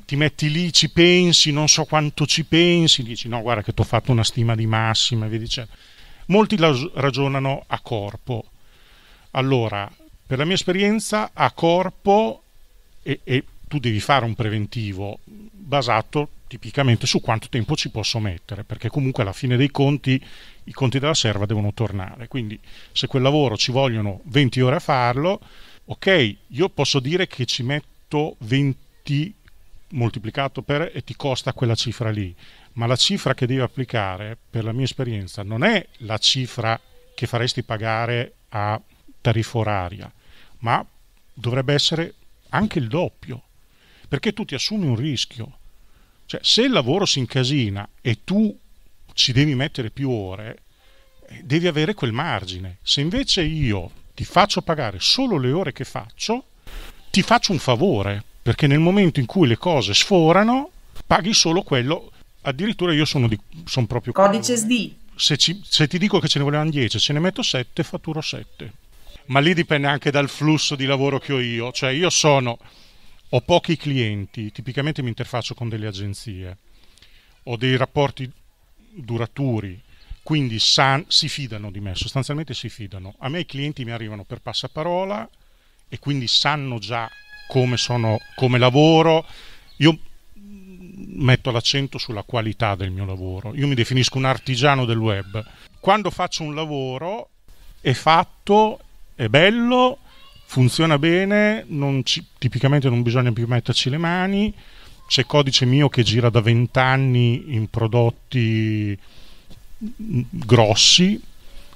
ti metti lì, ci pensi, non so quanto ci pensi, dici no guarda che ti ho fatto una stima di massima e via dicendo. Molti ragionano a corpo. Allora, per la mia esperienza, a corpo e, e tu devi fare un preventivo basato tipicamente su quanto tempo ci posso mettere, perché comunque alla fine dei conti i conti della serva devono tornare. Quindi se quel lavoro ci vogliono 20 ore a farlo, ok, io posso dire che ci metto 20 moltiplicato per e ti costa quella cifra lì, ma la cifra che devi applicare, per la mia esperienza, non è la cifra che faresti pagare a tariffa oraria, ma dovrebbe essere anche il doppio perché tu ti assumi un rischio. Cioè, se il lavoro si incasina e tu ci devi mettere più ore, eh, devi avere quel margine. Se invece io ti faccio pagare solo le ore che faccio, ti faccio un favore, perché nel momento in cui le cose sforano, paghi solo quello. Addirittura io sono, di, sono proprio... Codice SD. Se, ci, se ti dico che ce ne volevano 10, ce ne metto 7, fatturo 7. Ma lì dipende anche dal flusso di lavoro che ho io. Cioè io sono ho pochi clienti, tipicamente mi interfaccio con delle agenzie, ho dei rapporti duraturi, quindi san, si fidano di me, sostanzialmente si fidano. A me i clienti mi arrivano per passaparola e quindi sanno già come, sono, come lavoro. Io metto l'accento sulla qualità del mio lavoro. Io mi definisco un artigiano del web. Quando faccio un lavoro è fatto, è bello, funziona bene, non ci, tipicamente non bisogna più metterci le mani, c'è codice mio che gira da 20 anni in prodotti mm, grossi,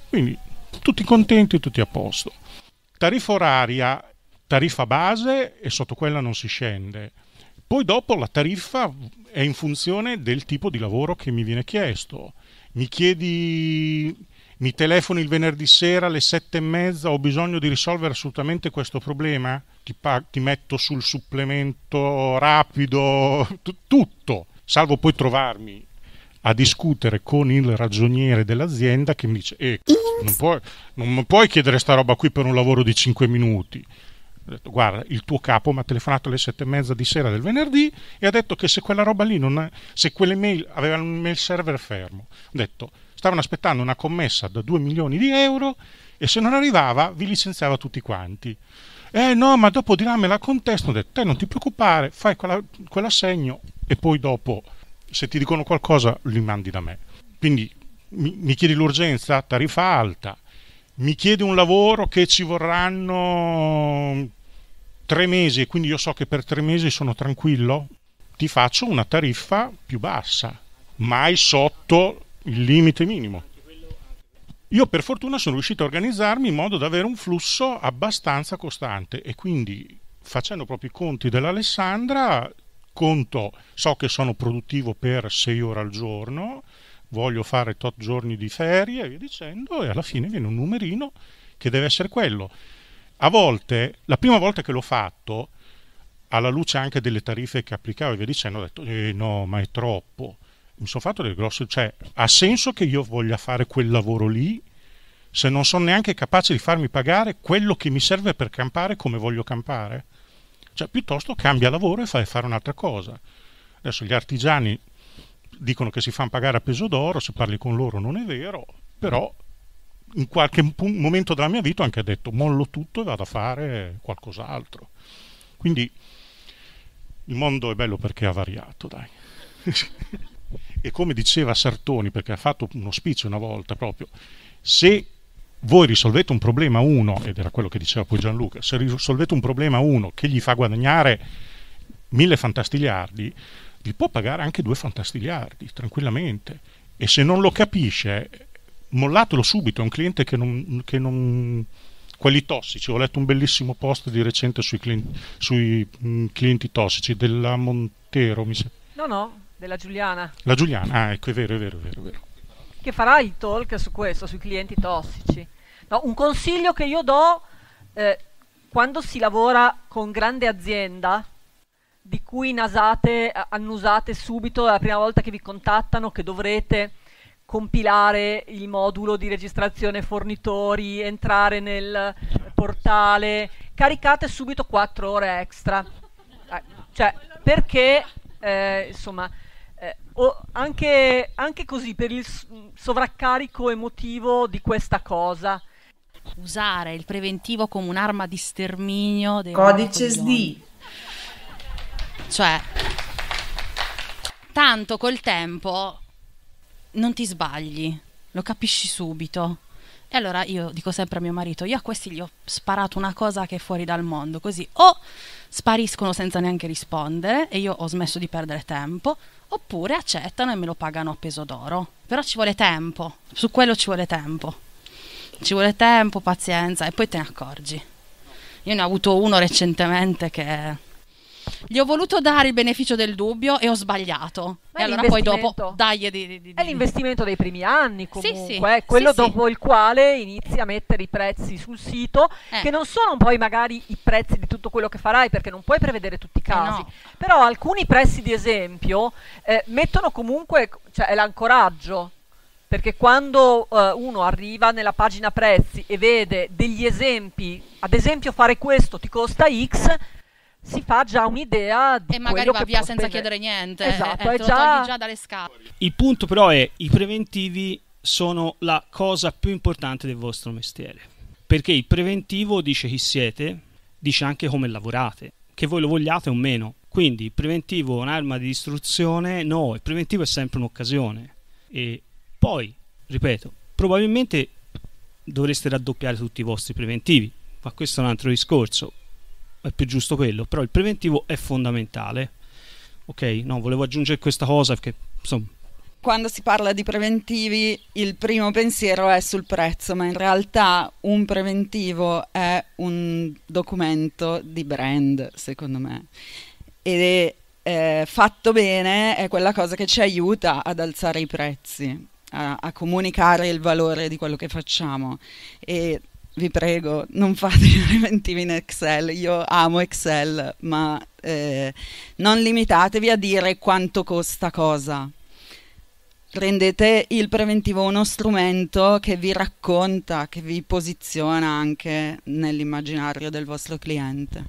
quindi tutti contenti, tutti a posto. Tariffa oraria, tariffa base e sotto quella non si scende. Poi dopo la tariffa è in funzione del tipo di lavoro che mi viene chiesto. Mi chiedi mi telefoni il venerdì sera alle sette e mezza, ho bisogno di risolvere assolutamente questo problema, ti, pa- ti metto sul supplemento rapido, t- tutto, salvo poi trovarmi a discutere con il ragioniere dell'azienda che mi dice eh, non, puoi, non puoi chiedere sta roba qui per un lavoro di cinque minuti. Ho detto, guarda, il tuo capo mi ha telefonato alle sette e mezza di sera del venerdì e ha detto che se quella roba lì non è, se quelle mail avevano il mail server fermo, ho detto stavano aspettando una commessa da 2 milioni di euro e se non arrivava vi licenziava tutti quanti. Eh no, ma dopo di là me la contestano, ho detto, te non ti preoccupare, fai quella, quell'assegno e poi dopo, se ti dicono qualcosa, li mandi da me. Quindi mi, mi chiedi l'urgenza, tariffa alta, mi chiedi un lavoro che ci vorranno tre mesi e quindi io so che per tre mesi sono tranquillo, ti faccio una tariffa più bassa, mai sotto il limite minimo. Io per fortuna sono riuscito a organizzarmi in modo da avere un flusso abbastanza costante e quindi facendo proprio i conti dell'Alessandra conto, so che sono produttivo per 6 ore al giorno, voglio fare tot giorni di ferie e via dicendo e alla fine viene un numerino che deve essere quello. A volte, la prima volta che l'ho fatto, alla luce anche delle tariffe che applicavo e via dicendo, ho detto eh, no, ma è troppo mi sono fatto delle grosse... Cioè, ha senso che io voglia fare quel lavoro lì se non sono neanche capace di farmi pagare quello che mi serve per campare come voglio campare? Cioè, piuttosto cambia lavoro e fai fare un'altra cosa. Adesso gli artigiani dicono che si fanno pagare a peso d'oro, se parli con loro non è vero, però in qualche momento della mia vita ho anche detto mollo tutto e vado a fare qualcos'altro. Quindi il mondo è bello perché ha variato, dai. e come diceva Sartoni, perché ha fatto uno spiccio una volta proprio, se voi risolvete un problema uno, ed era quello che diceva poi Gianluca, se risolvete un problema uno che gli fa guadagnare mille fantastiliardi, vi può pagare anche due fantastiliardi, tranquillamente. E se non lo capisce, mollatelo subito, è un cliente che non... Che non quelli tossici, ho letto un bellissimo post di recente sui, clienti, sui mm, clienti tossici della Montero, mi sembra. No, no, della Giuliana. La Giuliana, ah, ecco, è vero, è vero, è vero, è vero. Che farà il talk su questo, sui clienti tossici. No, un consiglio che io do eh, quando si lavora con grande azienda, di cui nasate, annusate subito la prima volta che vi contattano che dovrete compilare il modulo di registrazione fornitori, entrare nel portale, caricate subito 4 ore extra. Eh, cioè, perché eh, insomma, o anche, anche, così per il sovraccarico emotivo di questa cosa. Usare il preventivo come un'arma di sterminio. Codice SD. Cioè, tanto col tempo non ti sbagli, lo capisci subito. E allora io dico sempre a mio marito, io a questi gli ho sparato una cosa che è fuori dal mondo, così o... Oh, spariscono senza neanche rispondere e io ho smesso di perdere tempo, oppure accettano e me lo pagano a peso d'oro. Però ci vuole tempo, su quello ci vuole tempo. Ci vuole tempo, pazienza e poi te ne accorgi. Io ne ho avuto uno recentemente che gli ho voluto dare il beneficio del dubbio e ho sbagliato. Ma e allora poi dopo dai. Eh, di, di, di, È l'investimento dei primi anni comunque, sì, eh, sì. quello sì, dopo il quale inizia a mettere i prezzi sul sito, eh. che non sono poi magari i prezzi di tutto quello che farai perché non puoi prevedere tutti i casi, eh no. però alcuni prezzi di esempio eh, mettono comunque, cioè è l'ancoraggio, perché quando uh, uno arriva nella pagina prezzi e vede degli esempi, ad esempio fare questo ti costa X, si fa già un'idea di e magari va via senza chiedere niente esatto, eh, è già... già dalle scale il punto però è i preventivi sono la cosa più importante del vostro mestiere perché il preventivo dice chi siete dice anche come lavorate che voi lo vogliate o meno quindi il preventivo è un'arma di distruzione no il preventivo è sempre un'occasione e poi ripeto probabilmente dovreste raddoppiare tutti i vostri preventivi ma questo è un altro discorso è più giusto quello, però il preventivo è fondamentale. Ok, no, volevo aggiungere questa cosa perché insomma quando si parla di preventivi il primo pensiero è sul prezzo, ma in realtà un preventivo è un documento di brand, secondo me. Ed è, eh, fatto bene è quella cosa che ci aiuta ad alzare i prezzi, a, a comunicare il valore di quello che facciamo. E vi prego, non fate i preventivi in Excel. Io amo Excel, ma eh, non limitatevi a dire quanto costa cosa. Rendete il preventivo uno strumento che vi racconta, che vi posiziona anche nell'immaginario del vostro cliente.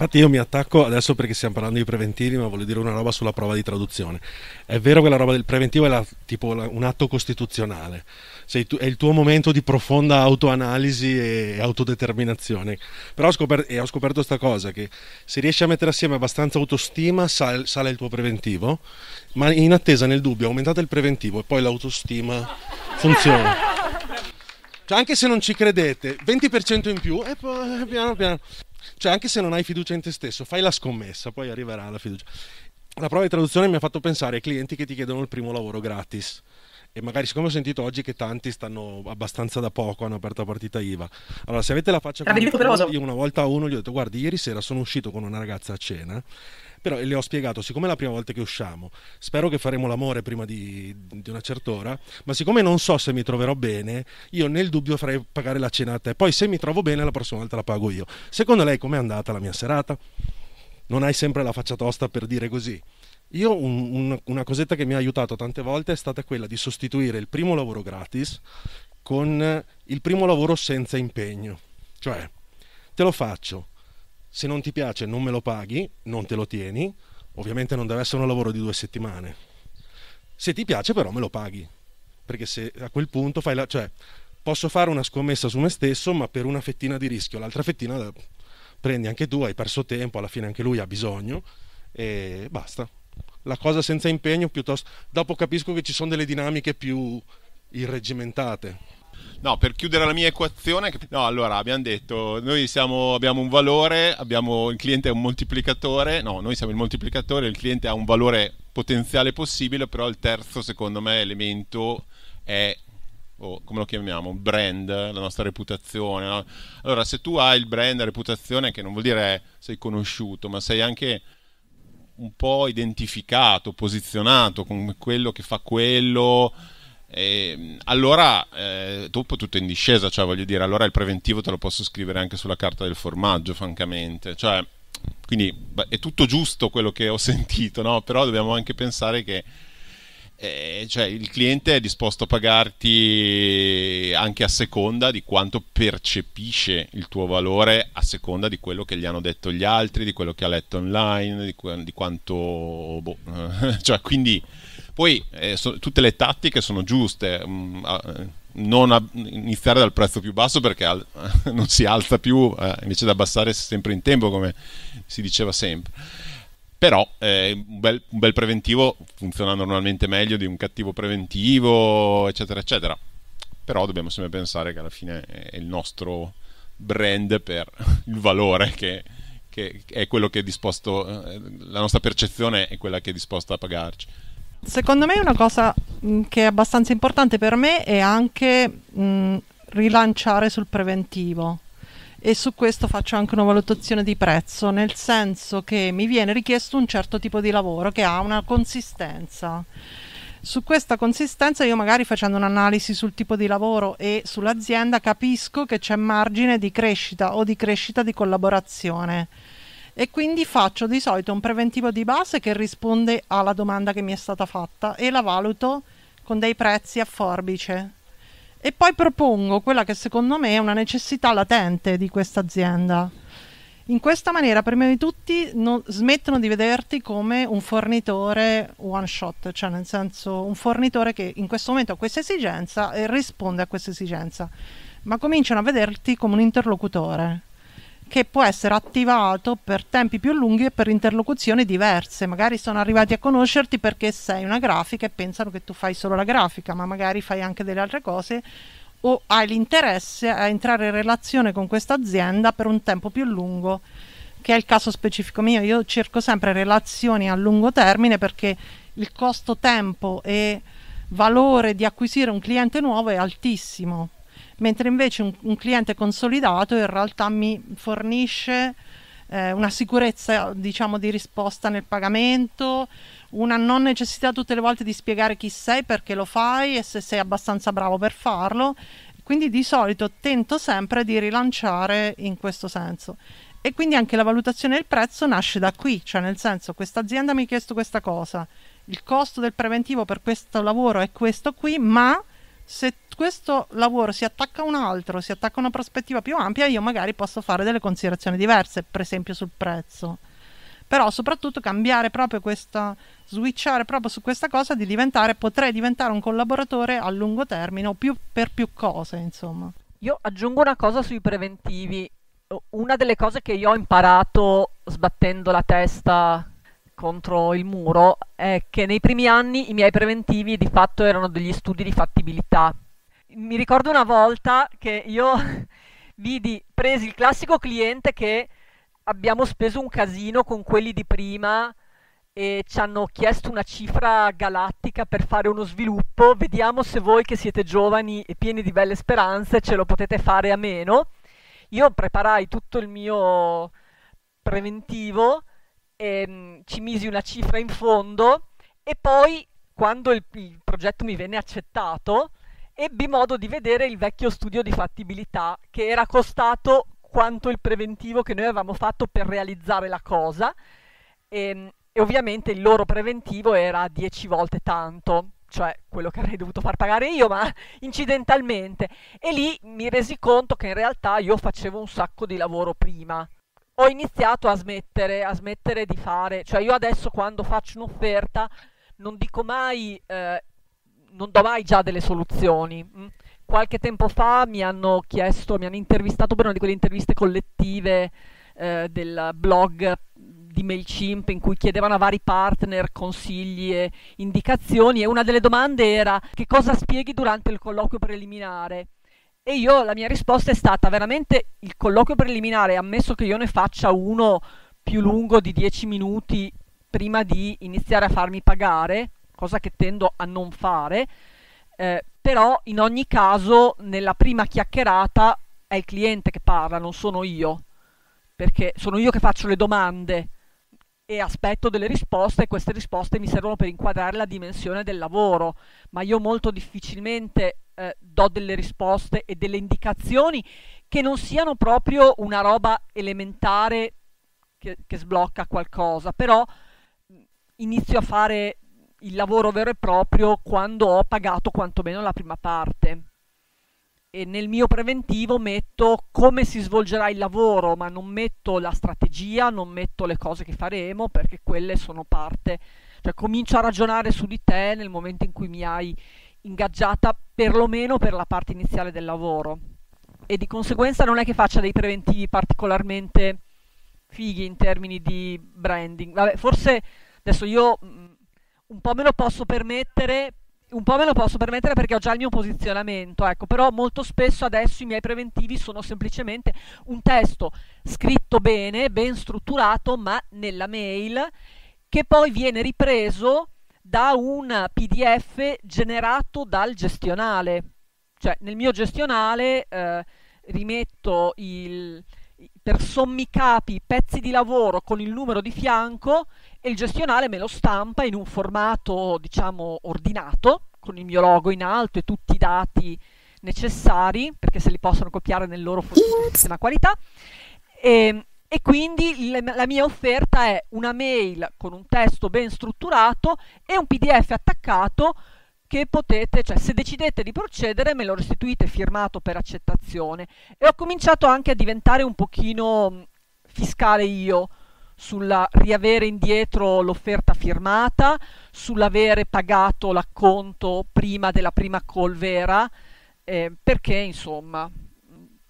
Infatti io mi attacco adesso perché stiamo parlando di preventivi, ma voglio dire una roba sulla prova di traduzione. È vero che la roba del preventivo è la, tipo la, un atto costituzionale, tu, è il tuo momento di profonda autoanalisi e autodeterminazione. Però ho, scoperto, eh, ho scoperto questa cosa, che se riesci a mettere assieme abbastanza autostima sal, sale il tuo preventivo, ma in attesa nel dubbio aumentate il preventivo e poi l'autostima funziona. Cioè, anche se non ci credete, 20% in più e poi piano piano. Cioè, anche se non hai fiducia in te stesso, fai la scommessa, poi arriverà la fiducia. La prova di traduzione mi ha fatto pensare ai clienti che ti chiedono il primo lavoro gratis. E magari, siccome ho sentito oggi che tanti stanno abbastanza da poco, hanno aperto la partita IVA. Allora, se avete la faccia con io una volta a uno gli ho detto: guardi, ieri sera sono uscito con una ragazza a cena però le ho spiegato, siccome è la prima volta che usciamo, spero che faremo l'amore prima di, di una certa ora, ma siccome non so se mi troverò bene, io nel dubbio farei pagare la cena a te. Poi se mi trovo bene la prossima volta la pago io. Secondo lei com'è andata la mia serata? Non hai sempre la faccia tosta per dire così. Io un, un, una cosetta che mi ha aiutato tante volte è stata quella di sostituire il primo lavoro gratis con il primo lavoro senza impegno. Cioè, te lo faccio, se non ti piace non me lo paghi, non te lo tieni, ovviamente non deve essere un lavoro di due settimane. Se ti piace però me lo paghi, perché se a quel punto fai la... cioè posso fare una scommessa su me stesso, ma per una fettina di rischio, l'altra fettina la prendi anche tu, hai perso tempo, alla fine anche lui ha bisogno e basta. La cosa senza impegno piuttosto... Dopo capisco che ci sono delle dinamiche più irregimentate. No, per chiudere la mia equazione, no, allora abbiamo detto, noi siamo, abbiamo un valore, abbiamo, il cliente è un moltiplicatore, no, noi siamo il moltiplicatore, il cliente ha un valore potenziale possibile, però il terzo, secondo me, elemento è, oh, come lo chiamiamo, il brand, la nostra reputazione. No? Allora, se tu hai il brand, la reputazione, che non vuol dire sei conosciuto, ma sei anche un po' identificato, posizionato come quello che fa quello e ehm, allora, eh, dopo tutto in discesa, cioè voglio dire, allora il preventivo te lo posso scrivere anche sulla carta del formaggio, francamente. Cioè, quindi beh, è tutto giusto quello che ho sentito, no? però dobbiamo anche pensare che eh, cioè, il cliente è disposto a pagarti anche a seconda di quanto percepisce il tuo valore, a seconda di quello che gli hanno detto gli altri, di quello che ha letto online, di, di quanto... Boh. cioè, quindi poi eh, so, tutte le tattiche sono giuste, mh, mm, a, non a, iniziare dal prezzo più basso perché al, non si alza più, eh, invece di abbassare sempre in tempo come si diceva sempre. Però eh, un, bel, un bel preventivo funziona normalmente meglio di un cattivo preventivo, eccetera, eccetera. Però dobbiamo sempre pensare che alla fine è il nostro brand per il valore che, che è quello che è disposto, eh, la nostra percezione è quella che è disposta a pagarci secondo me una cosa mm, che è abbastanza importante per me è anche mh, mm, rilanciare sul preventivo e su questo faccio anche una valutazione di prezzo, nel senso che mi viene richiesto un certo tipo di lavoro che ha una consistenza. Su questa consistenza io magari facendo un'analisi sul tipo di lavoro e sull'azienda capisco che c'è margine di crescita o di crescita di collaborazione e quindi faccio di solito un preventivo di base che risponde alla domanda che mi è stata fatta e la valuto con dei prezzi a forbice. E poi propongo quella che secondo me è una necessità latente di questa azienda. In questa maniera, prima di tutti, non, smettono di vederti come un fornitore one shot, cioè nel senso un fornitore che in questo momento ha questa esigenza e risponde a questa esigenza, ma cominciano a vederti come un interlocutore che può essere attivato per tempi più lunghi e per interlocuzioni diverse. Magari sono arrivati a conoscerti perché sei una grafica e pensano che tu fai solo la grafica, ma magari fai anche delle altre cose o hai l'interesse a entrare in relazione con questa azienda per un tempo più lungo, che è il caso specifico mio. Io cerco sempre relazioni a lungo termine perché il costo tempo e valore di acquisire un cliente nuovo è altissimo mentre invece un, un cliente consolidato in realtà mi fornisce eh, una sicurezza diciamo di risposta nel pagamento, una non necessità tutte le volte di spiegare chi sei, perché lo fai e se sei abbastanza bravo per farlo. Quindi di solito tento sempre di rilanciare in questo senso. E quindi anche la valutazione del prezzo nasce da qui, cioè nel senso questa azienda mi ha chiesto questa cosa, il costo del preventivo per questo lavoro è questo qui, ma se questo lavoro si attacca a un altro, si attacca a una prospettiva più ampia, io magari posso fare delle considerazioni diverse, per esempio sul prezzo. Però soprattutto cambiare proprio questa, switchare proprio su questa cosa di diventare, potrei diventare un collaboratore a lungo termine o più, per più cose, insomma. Io aggiungo una cosa sui preventivi. Una delle cose che io ho imparato sbattendo la testa contro il muro è che nei primi anni i miei preventivi di fatto erano degli studi di fattibilità. Mi ricordo una volta che io vidi, presi il classico cliente che abbiamo speso un casino con quelli di prima e ci hanno chiesto una cifra galattica per fare uno sviluppo, vediamo se voi che siete giovani e pieni di belle speranze ce lo potete fare a meno. Io preparai tutto il mio preventivo ehm, ci misi una cifra in fondo e poi quando il, il progetto mi venne accettato ebbi modo di vedere il vecchio studio di fattibilità che era costato quanto il preventivo che noi avevamo fatto per realizzare la cosa e, ehm, e ovviamente il loro preventivo era 10 volte tanto cioè quello che avrei dovuto far pagare io, ma incidentalmente. E lì mi resi conto che in realtà io facevo un sacco di lavoro prima ho iniziato a smettere, a smettere di fare, cioè io adesso quando faccio un'offerta non dico mai, eh, non do mai già delle soluzioni. Mm. Qualche tempo fa mi hanno chiesto, mi hanno intervistato per una di quelle interviste collettive eh, del blog di MailChimp in cui chiedevano a vari partner consigli e indicazioni e una delle domande era che cosa spieghi durante il colloquio preliminare? E io la mia risposta è stata veramente il colloquio preliminare, ammesso che io ne faccia uno più lungo di 10 minuti prima di iniziare a farmi pagare, cosa che tendo a non fare, eh, però in ogni caso nella prima chiacchierata è il cliente che parla, non sono io, perché sono io che faccio le domande e aspetto delle risposte e queste risposte mi servono per inquadrare la dimensione del lavoro, ma io molto difficilmente eh, do delle risposte e delle indicazioni che non siano proprio una roba elementare che, che sblocca qualcosa, però mm, inizio a fare il lavoro vero e proprio quando ho pagato quantomeno la prima parte. E nel mio preventivo metto come si svolgerà il lavoro, ma non metto la strategia, non metto le cose che faremo, perché quelle sono parte. Cioè comincio a ragionare su di te nel momento in cui mi hai ingaggiata perlomeno per la parte iniziale del lavoro e di conseguenza non è che faccia dei preventivi particolarmente fighi in termini di branding. Vabbè, forse adesso io mh, mm, un po' me lo posso permettere, un po' me lo posso permettere perché ho già il mio posizionamento, ecco, però molto spesso adesso i miei preventivi sono semplicemente un testo scritto bene, ben strutturato, ma nella mail che poi viene ripreso da un PDF generato dal gestionale. Cioè nel mio gestionale eh, rimetto il, per sommi capi pezzi di lavoro con il numero di fianco e il gestionale me lo stampa in un formato diciamo ordinato con il mio logo in alto e tutti i dati necessari perché se li possono copiare nel loro formato di qualità e, ehm, e quindi la mia offerta è una mail con un testo ben strutturato e un PDF attaccato che potete, cioè se decidete di procedere me lo restituite firmato per accettazione e ho cominciato anche a diventare un pochino mm, fiscale io sul riavere indietro l'offerta firmata, sull'avere pagato l'acconto prima della prima call vera, eh, perché insomma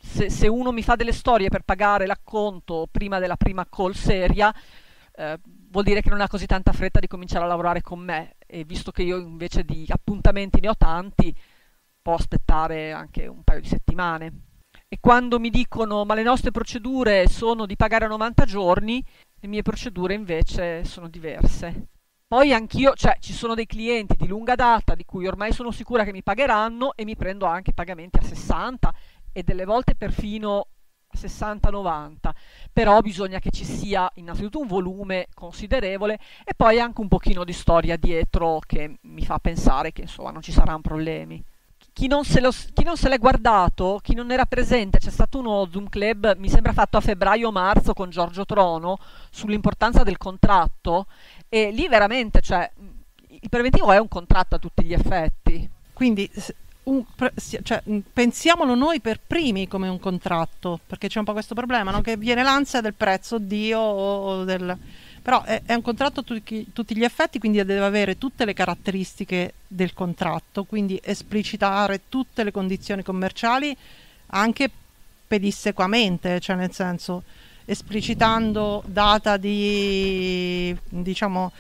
se, se, uno mi fa delle storie per pagare l'acconto prima della prima call seria, eh, vuol dire che non ha così tanta fretta di cominciare a lavorare con me e visto che io invece di appuntamenti ne ho tanti, può aspettare anche un paio di settimane. E quando mi dicono ma le nostre procedure sono di pagare a 90 giorni, le mie procedure invece sono diverse. Poi anch'io, cioè ci sono dei clienti di lunga data di cui ormai sono sicura che mi pagheranno e mi prendo anche pagamenti a 60 e delle volte perfino 60-90, però bisogna che ci sia innanzitutto un volume considerevole e poi anche un pochino di storia dietro che mi fa pensare che insomma non ci saranno problemi. Chi non, lo, chi non, se l'è guardato, chi non era presente, c'è stato uno Zoom Club, mi sembra fatto a febbraio-marzo con Giorgio Trono sull'importanza del contratto e lì veramente, cioè, il preventivo è un contratto a tutti gli effetti. Quindi un, cioè, mm, pensiamolo noi per primi come un contratto, perché c'è un po' questo problema, no? che viene l'ansia del prezzo, oddio, o del... però è, è un contratto a tutti, tutti gli effetti, quindi deve avere tutte le caratteristiche del contratto, quindi esplicitare tutte le condizioni commerciali anche pedissequamente, cioè nel senso esplicitando data di diciamo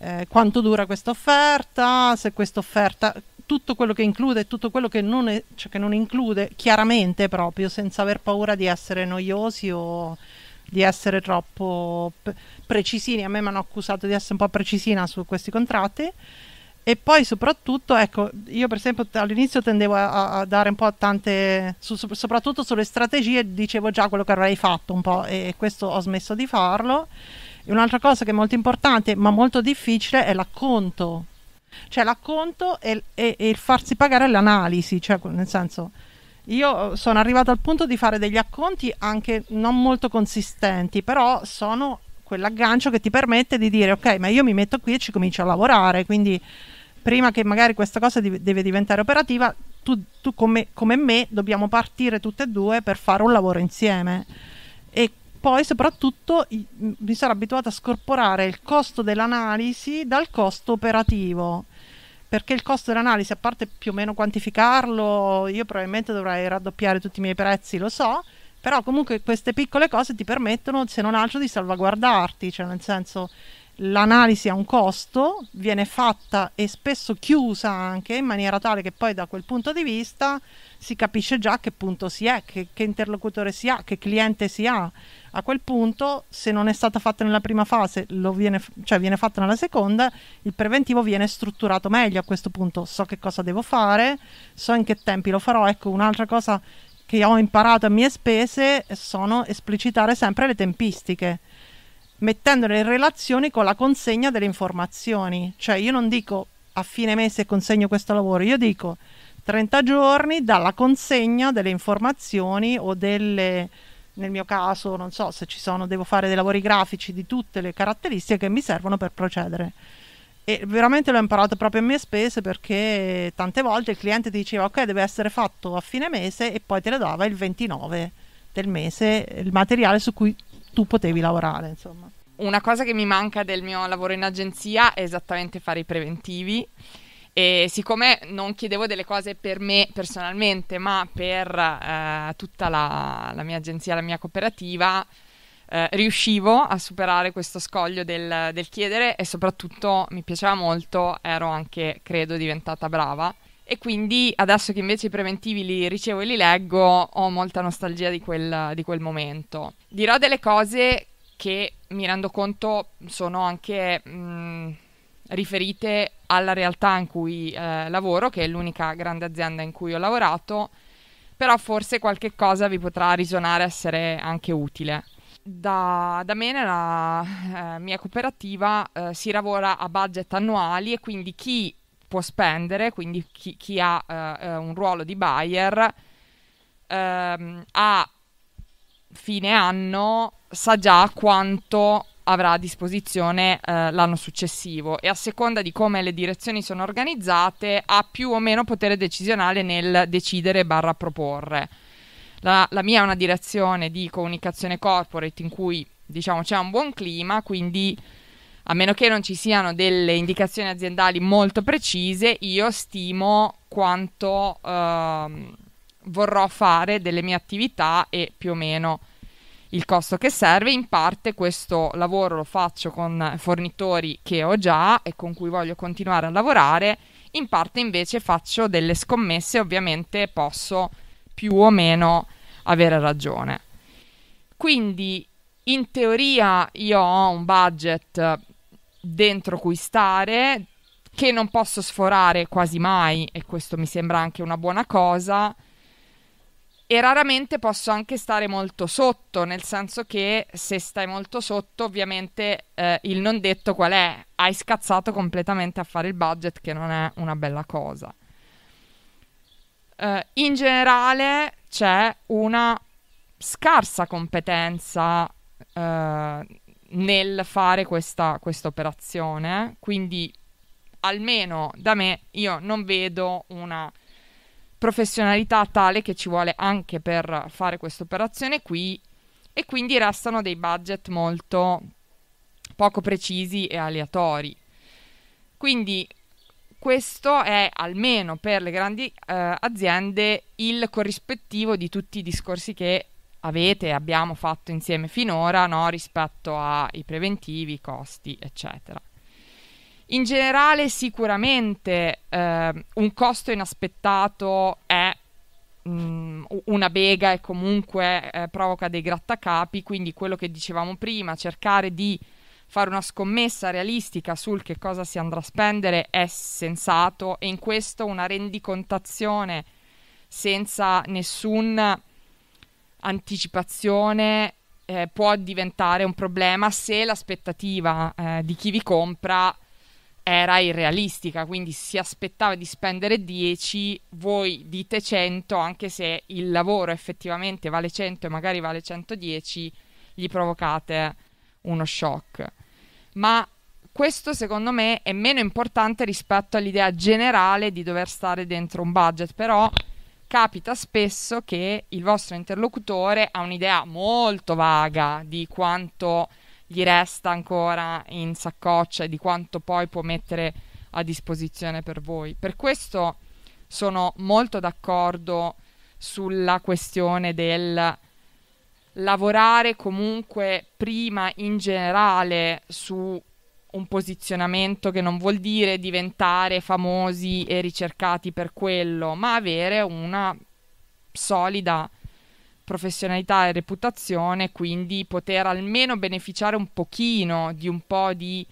eh, quanto dura questa offerta, se questa offerta tutto quello che include e tutto quello che non, è, cioè che non include, chiaramente proprio, senza aver paura di essere noiosi o di essere troppo precisini. A me mi hanno accusato di essere un po' precisina su questi contratti. E poi soprattutto, ecco, io per esempio all'inizio tendevo a, a dare un po' tante, su, soprattutto sulle strategie, dicevo già quello che avrei fatto un po' e questo ho smesso di farlo. E un'altra cosa che è molto importante, ma molto difficile, è l'acconto cioè l'acconto e, e, e il farsi pagare l'analisi, cioè nel senso io sono arrivata al punto di fare degli acconti anche non molto consistenti, però sono quell'aggancio che ti permette di dire ok, ma io mi metto qui e ci comincio a lavorare, quindi prima che magari questa cosa di- deve diventare operativa, tu, tu come, come, me dobbiamo partire tutte e due per fare un lavoro insieme. E poi soprattutto mi sono abituata a scorporare il costo dell'analisi dal costo operativo perché il costo dell'analisi, a parte più o meno quantificarlo, io probabilmente dovrei raddoppiare tutti i miei prezzi, lo so, però comunque queste piccole cose ti permettono, se non altro, di salvaguardarti, cioè nel senso l'analisi ha un costo, viene fatta e spesso chiusa anche in maniera tale che poi da quel punto di vista si capisce già che punto si è, che, che interlocutore si ha, che cliente si ha a quel punto se non è stata fatta nella prima fase, viene, cioè viene fatta nella seconda, il preventivo viene strutturato meglio a questo punto, so che cosa devo fare, so in che tempi lo farò, ecco un'altra cosa che ho imparato a mie spese sono esplicitare sempre le tempistiche mettendole in relazione con la consegna delle informazioni, cioè io non dico a fine mese consegno questo lavoro, io dico 30 giorni dalla consegna delle informazioni o delle nel mio caso, non so se ci sono, devo fare dei lavori grafici di tutte le caratteristiche che mi servono per procedere. E veramente l'ho imparato proprio a mie spese perché tante volte il cliente ti diceva ok deve essere fatto a fine mese e poi te le dava il 29 del mese il materiale su cui tu potevi lavorare insomma. Una cosa che mi manca del mio lavoro in agenzia è esattamente fare i preventivi e siccome non chiedevo delle cose per me personalmente, ma per eh, tutta la, la, mia agenzia, la mia cooperativa, eh, riuscivo a superare questo scoglio del, del chiedere e soprattutto mi piaceva molto, ero anche, credo, diventata brava. E quindi adesso che invece i preventivi li ricevo e li leggo, ho molta nostalgia di quel, di quel momento. Dirò delle cose che mi rendo conto sono anche mh, mm, riferite alla realtà in cui eh, lavoro, che è l'unica grande azienda in cui ho lavorato, però forse qualche cosa vi potrà risuonare essere anche utile. Da, da me nella eh, mia cooperativa eh, si lavora a budget annuali e quindi chi può spendere, quindi chi, chi ha eh, eh, un ruolo di buyer, ehm, a fine anno sa già quanto avrà a disposizione eh, l'anno successivo e a seconda di come le direzioni sono organizzate ha più o meno potere decisionale nel decidere barra proporre. La, la mia è una direzione di comunicazione corporate in cui diciamo c'è un buon clima, quindi a meno che non ci siano delle indicazioni aziendali molto precise, io stimo quanto ehm, vorrò fare delle mie attività e più o meno il costo che serve. In parte questo lavoro lo faccio con fornitori che ho già e con cui voglio continuare a lavorare, in parte invece faccio delle scommesse, ovviamente posso più o meno avere ragione. Quindi in teoria io ho un budget dentro cui stare che non posso sforare quasi mai e questo mi sembra anche una buona cosa e raramente posso anche stare molto sotto, nel senso che se stai molto sotto, ovviamente eh, il non detto qual è? Hai scazzato completamente a fare il budget, che non è una bella cosa. Uh, in generale c'è una scarsa competenza uh, nel fare questa operazione, quindi almeno da me io non vedo una professionalità tale che ci vuole anche per fare questa operazione qui e quindi restano dei budget molto poco precisi e aleatori. Quindi questo è almeno per le grandi eh, aziende il corrispettivo di tutti i discorsi che avete e abbiamo fatto insieme finora no? rispetto ai preventivi, i costi, eccetera. In generale sicuramente eh, un costo inaspettato è mh, mm, una bega e comunque eh, provoca dei grattacapi, quindi quello che dicevamo prima, cercare di fare una scommessa realistica sul che cosa si andrà a spendere è sensato e in questo una rendicontazione senza nessuna anticipazione eh, può diventare un problema se l'aspettativa eh, di chi vi compra era irrealistica, quindi si aspettava di spendere 10, voi dite 100, anche se il lavoro effettivamente vale 100 e magari vale 110, gli provocate uno shock. Ma questo secondo me è meno importante rispetto all'idea generale di dover stare dentro un budget, però capita spesso che il vostro interlocutore ha un'idea molto vaga di quanto gli resta ancora in saccoccia e di quanto poi può mettere a disposizione per voi. Per questo sono molto d'accordo sulla questione del lavorare comunque prima in generale su un posizionamento che non vuol dire diventare famosi e ricercati per quello, ma avere una solida professionalità e reputazione, quindi poter almeno beneficiare un pochino di un po' di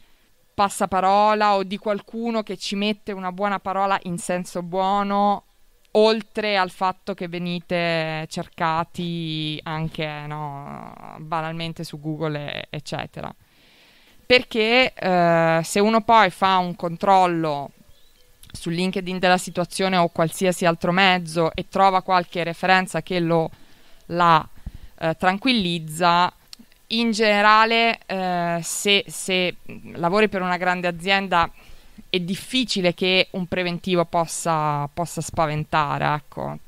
passaparola o di qualcuno che ci mette una buona parola in senso buono, oltre al fatto che venite cercati anche no, banalmente su Google, eccetera. Perché eh, se uno poi fa un controllo su LinkedIn della situazione o qualsiasi altro mezzo e trova qualche referenza che lo la eh, tranquillizza. In generale, eh, se, se lavori per una grande azienda, è difficile che un preventivo possa, possa, spaventare, ecco.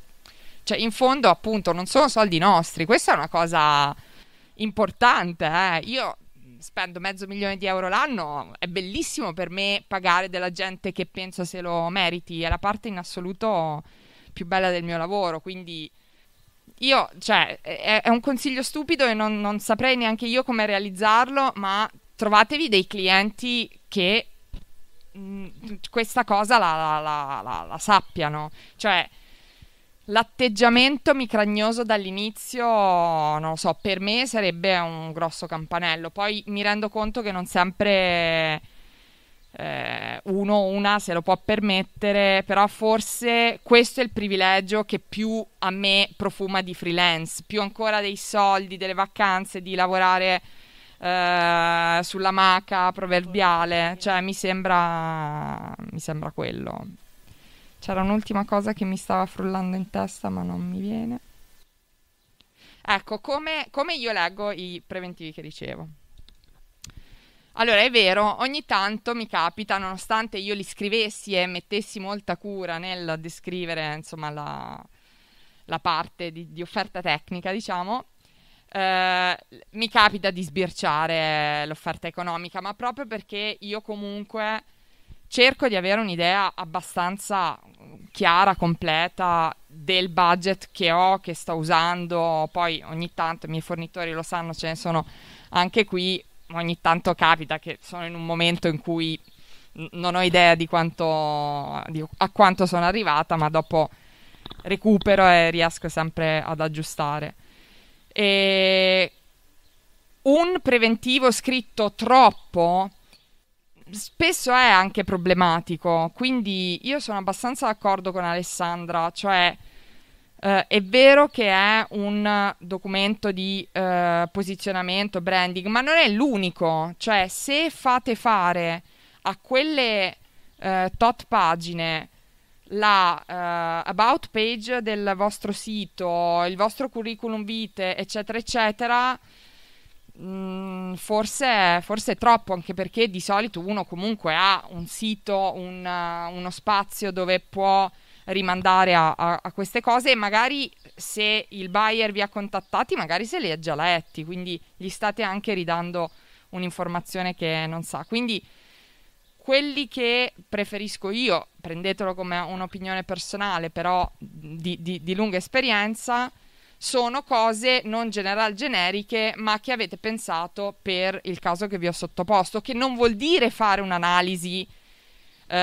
Cioè, in fondo, appunto, non sono soldi nostri, questa è una cosa importante, eh. Io spendo mezzo milione di euro l'anno, è bellissimo per me pagare della gente che penso se lo meriti, è la parte in assoluto più bella del mio lavoro, quindi io, cioè, è, è un consiglio stupido e non, non saprei neanche io come realizzarlo, ma trovatevi dei clienti che questa cosa la, la, la, la, sappiano. Cioè, l'atteggiamento micragnoso dall'inizio, non lo so, per me sarebbe un grosso campanello. Poi mi rendo conto che non sempre eh, uno o una se lo può permettere, però forse questo è il privilegio che più a me profuma di freelance, più ancora dei soldi, delle vacanze, di lavorare eh, sulla maca proverbiale, cioè mi sembra, mi sembra quello. C'era un'ultima cosa che mi stava frullando in testa ma non mi viene. Ecco, come, come io leggo i preventivi che ricevo. Allora, è vero, ogni tanto mi capita, nonostante io li scrivessi e mettessi molta cura nel descrivere, insomma, la, la parte di, di, offerta tecnica, diciamo, eh, mi capita di sbirciare l'offerta economica, ma proprio perché io comunque cerco di avere un'idea abbastanza chiara, completa del budget che ho, che sto usando, poi ogni tanto i miei fornitori lo sanno, ce ne sono anche qui ogni tanto capita che sono in un momento in cui non ho idea di quanto, di, a quanto sono arrivata, ma dopo recupero e riesco sempre ad aggiustare. E un preventivo scritto troppo spesso è anche problematico, quindi io sono abbastanza d'accordo con Alessandra, cioè Uh, è vero che è un documento di uh, posizionamento, branding, ma non è l'unico. Cioè, se fate fare a quelle uh, tot pagine la about page del vostro sito, il vostro curriculum vitae, eccetera, eccetera, mh, mm, forse, forse, è troppo, anche perché di solito uno comunque ha un sito, un, uno spazio dove può rimandare a, a, a queste cose e magari se il buyer vi ha contattati, magari se li ha già letti, quindi gli state anche ridando un'informazione che non sa. Quindi quelli che preferisco io, prendetelo come un'opinione personale, però di, di, di lunga esperienza, sono cose non general generiche, ma che avete pensato per il caso che vi ho sottoposto, che non vuol dire fare un'analisi eh,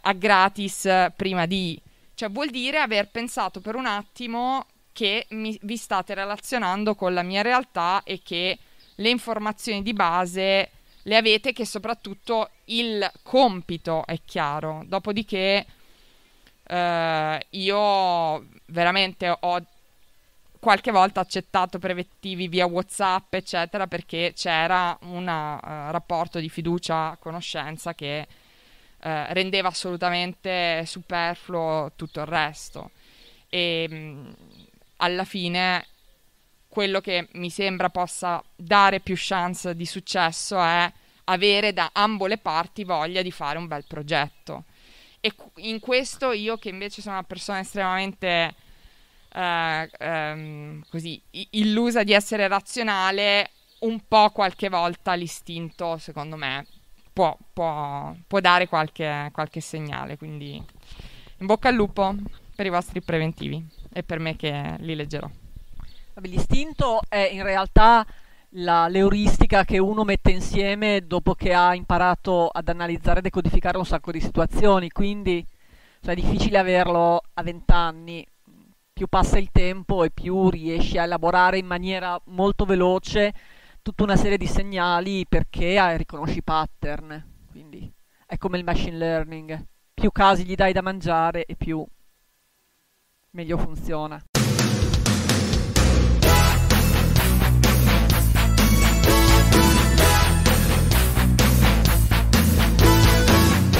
a gratis prima di cioè vuol dire aver pensato per un attimo che mi, vi state relazionando con la mia realtà e che le informazioni di base le avete che soprattutto il compito è chiaro. Dopodiché eh, io veramente ho qualche volta accettato brevettivi via WhatsApp, eccetera, perché c'era un uh, eh, rapporto di fiducia-conoscenza che eh, rendeva assolutamente superfluo tutto il resto. E mh, mm, alla fine quello che mi sembra possa dare più chance di successo è avere da ambo le parti voglia di fare un bel progetto. E in questo io che invece sono una persona estremamente eh, ehm, così, illusa di essere razionale, un po' qualche volta l'istinto, secondo me, può, può, può dare qualche, qualche segnale. Quindi in bocca al lupo per i vostri preventivi e per me che li leggerò. L'istinto è in realtà la, l'euristica che uno mette insieme dopo che ha imparato ad analizzare e decodificare un sacco di situazioni, quindi cioè, è difficile averlo a 20 anni, più passa il tempo e più riesci a elaborare in maniera molto veloce tutta una serie di segnali perché ah, riconosci pattern, quindi è come il machine learning, più casi gli dai da mangiare e più meglio funziona.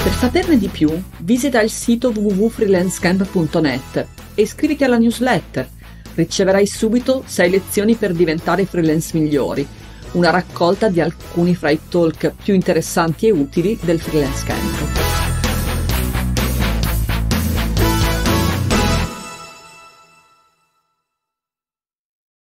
Per saperne di più, visita il sito www.freelancecamp.net e iscriviti alla newsletter. Riceverai subito 6 lezioni per diventare freelance migliori una raccolta di alcuni fra i talk più interessanti e utili del freelance camp.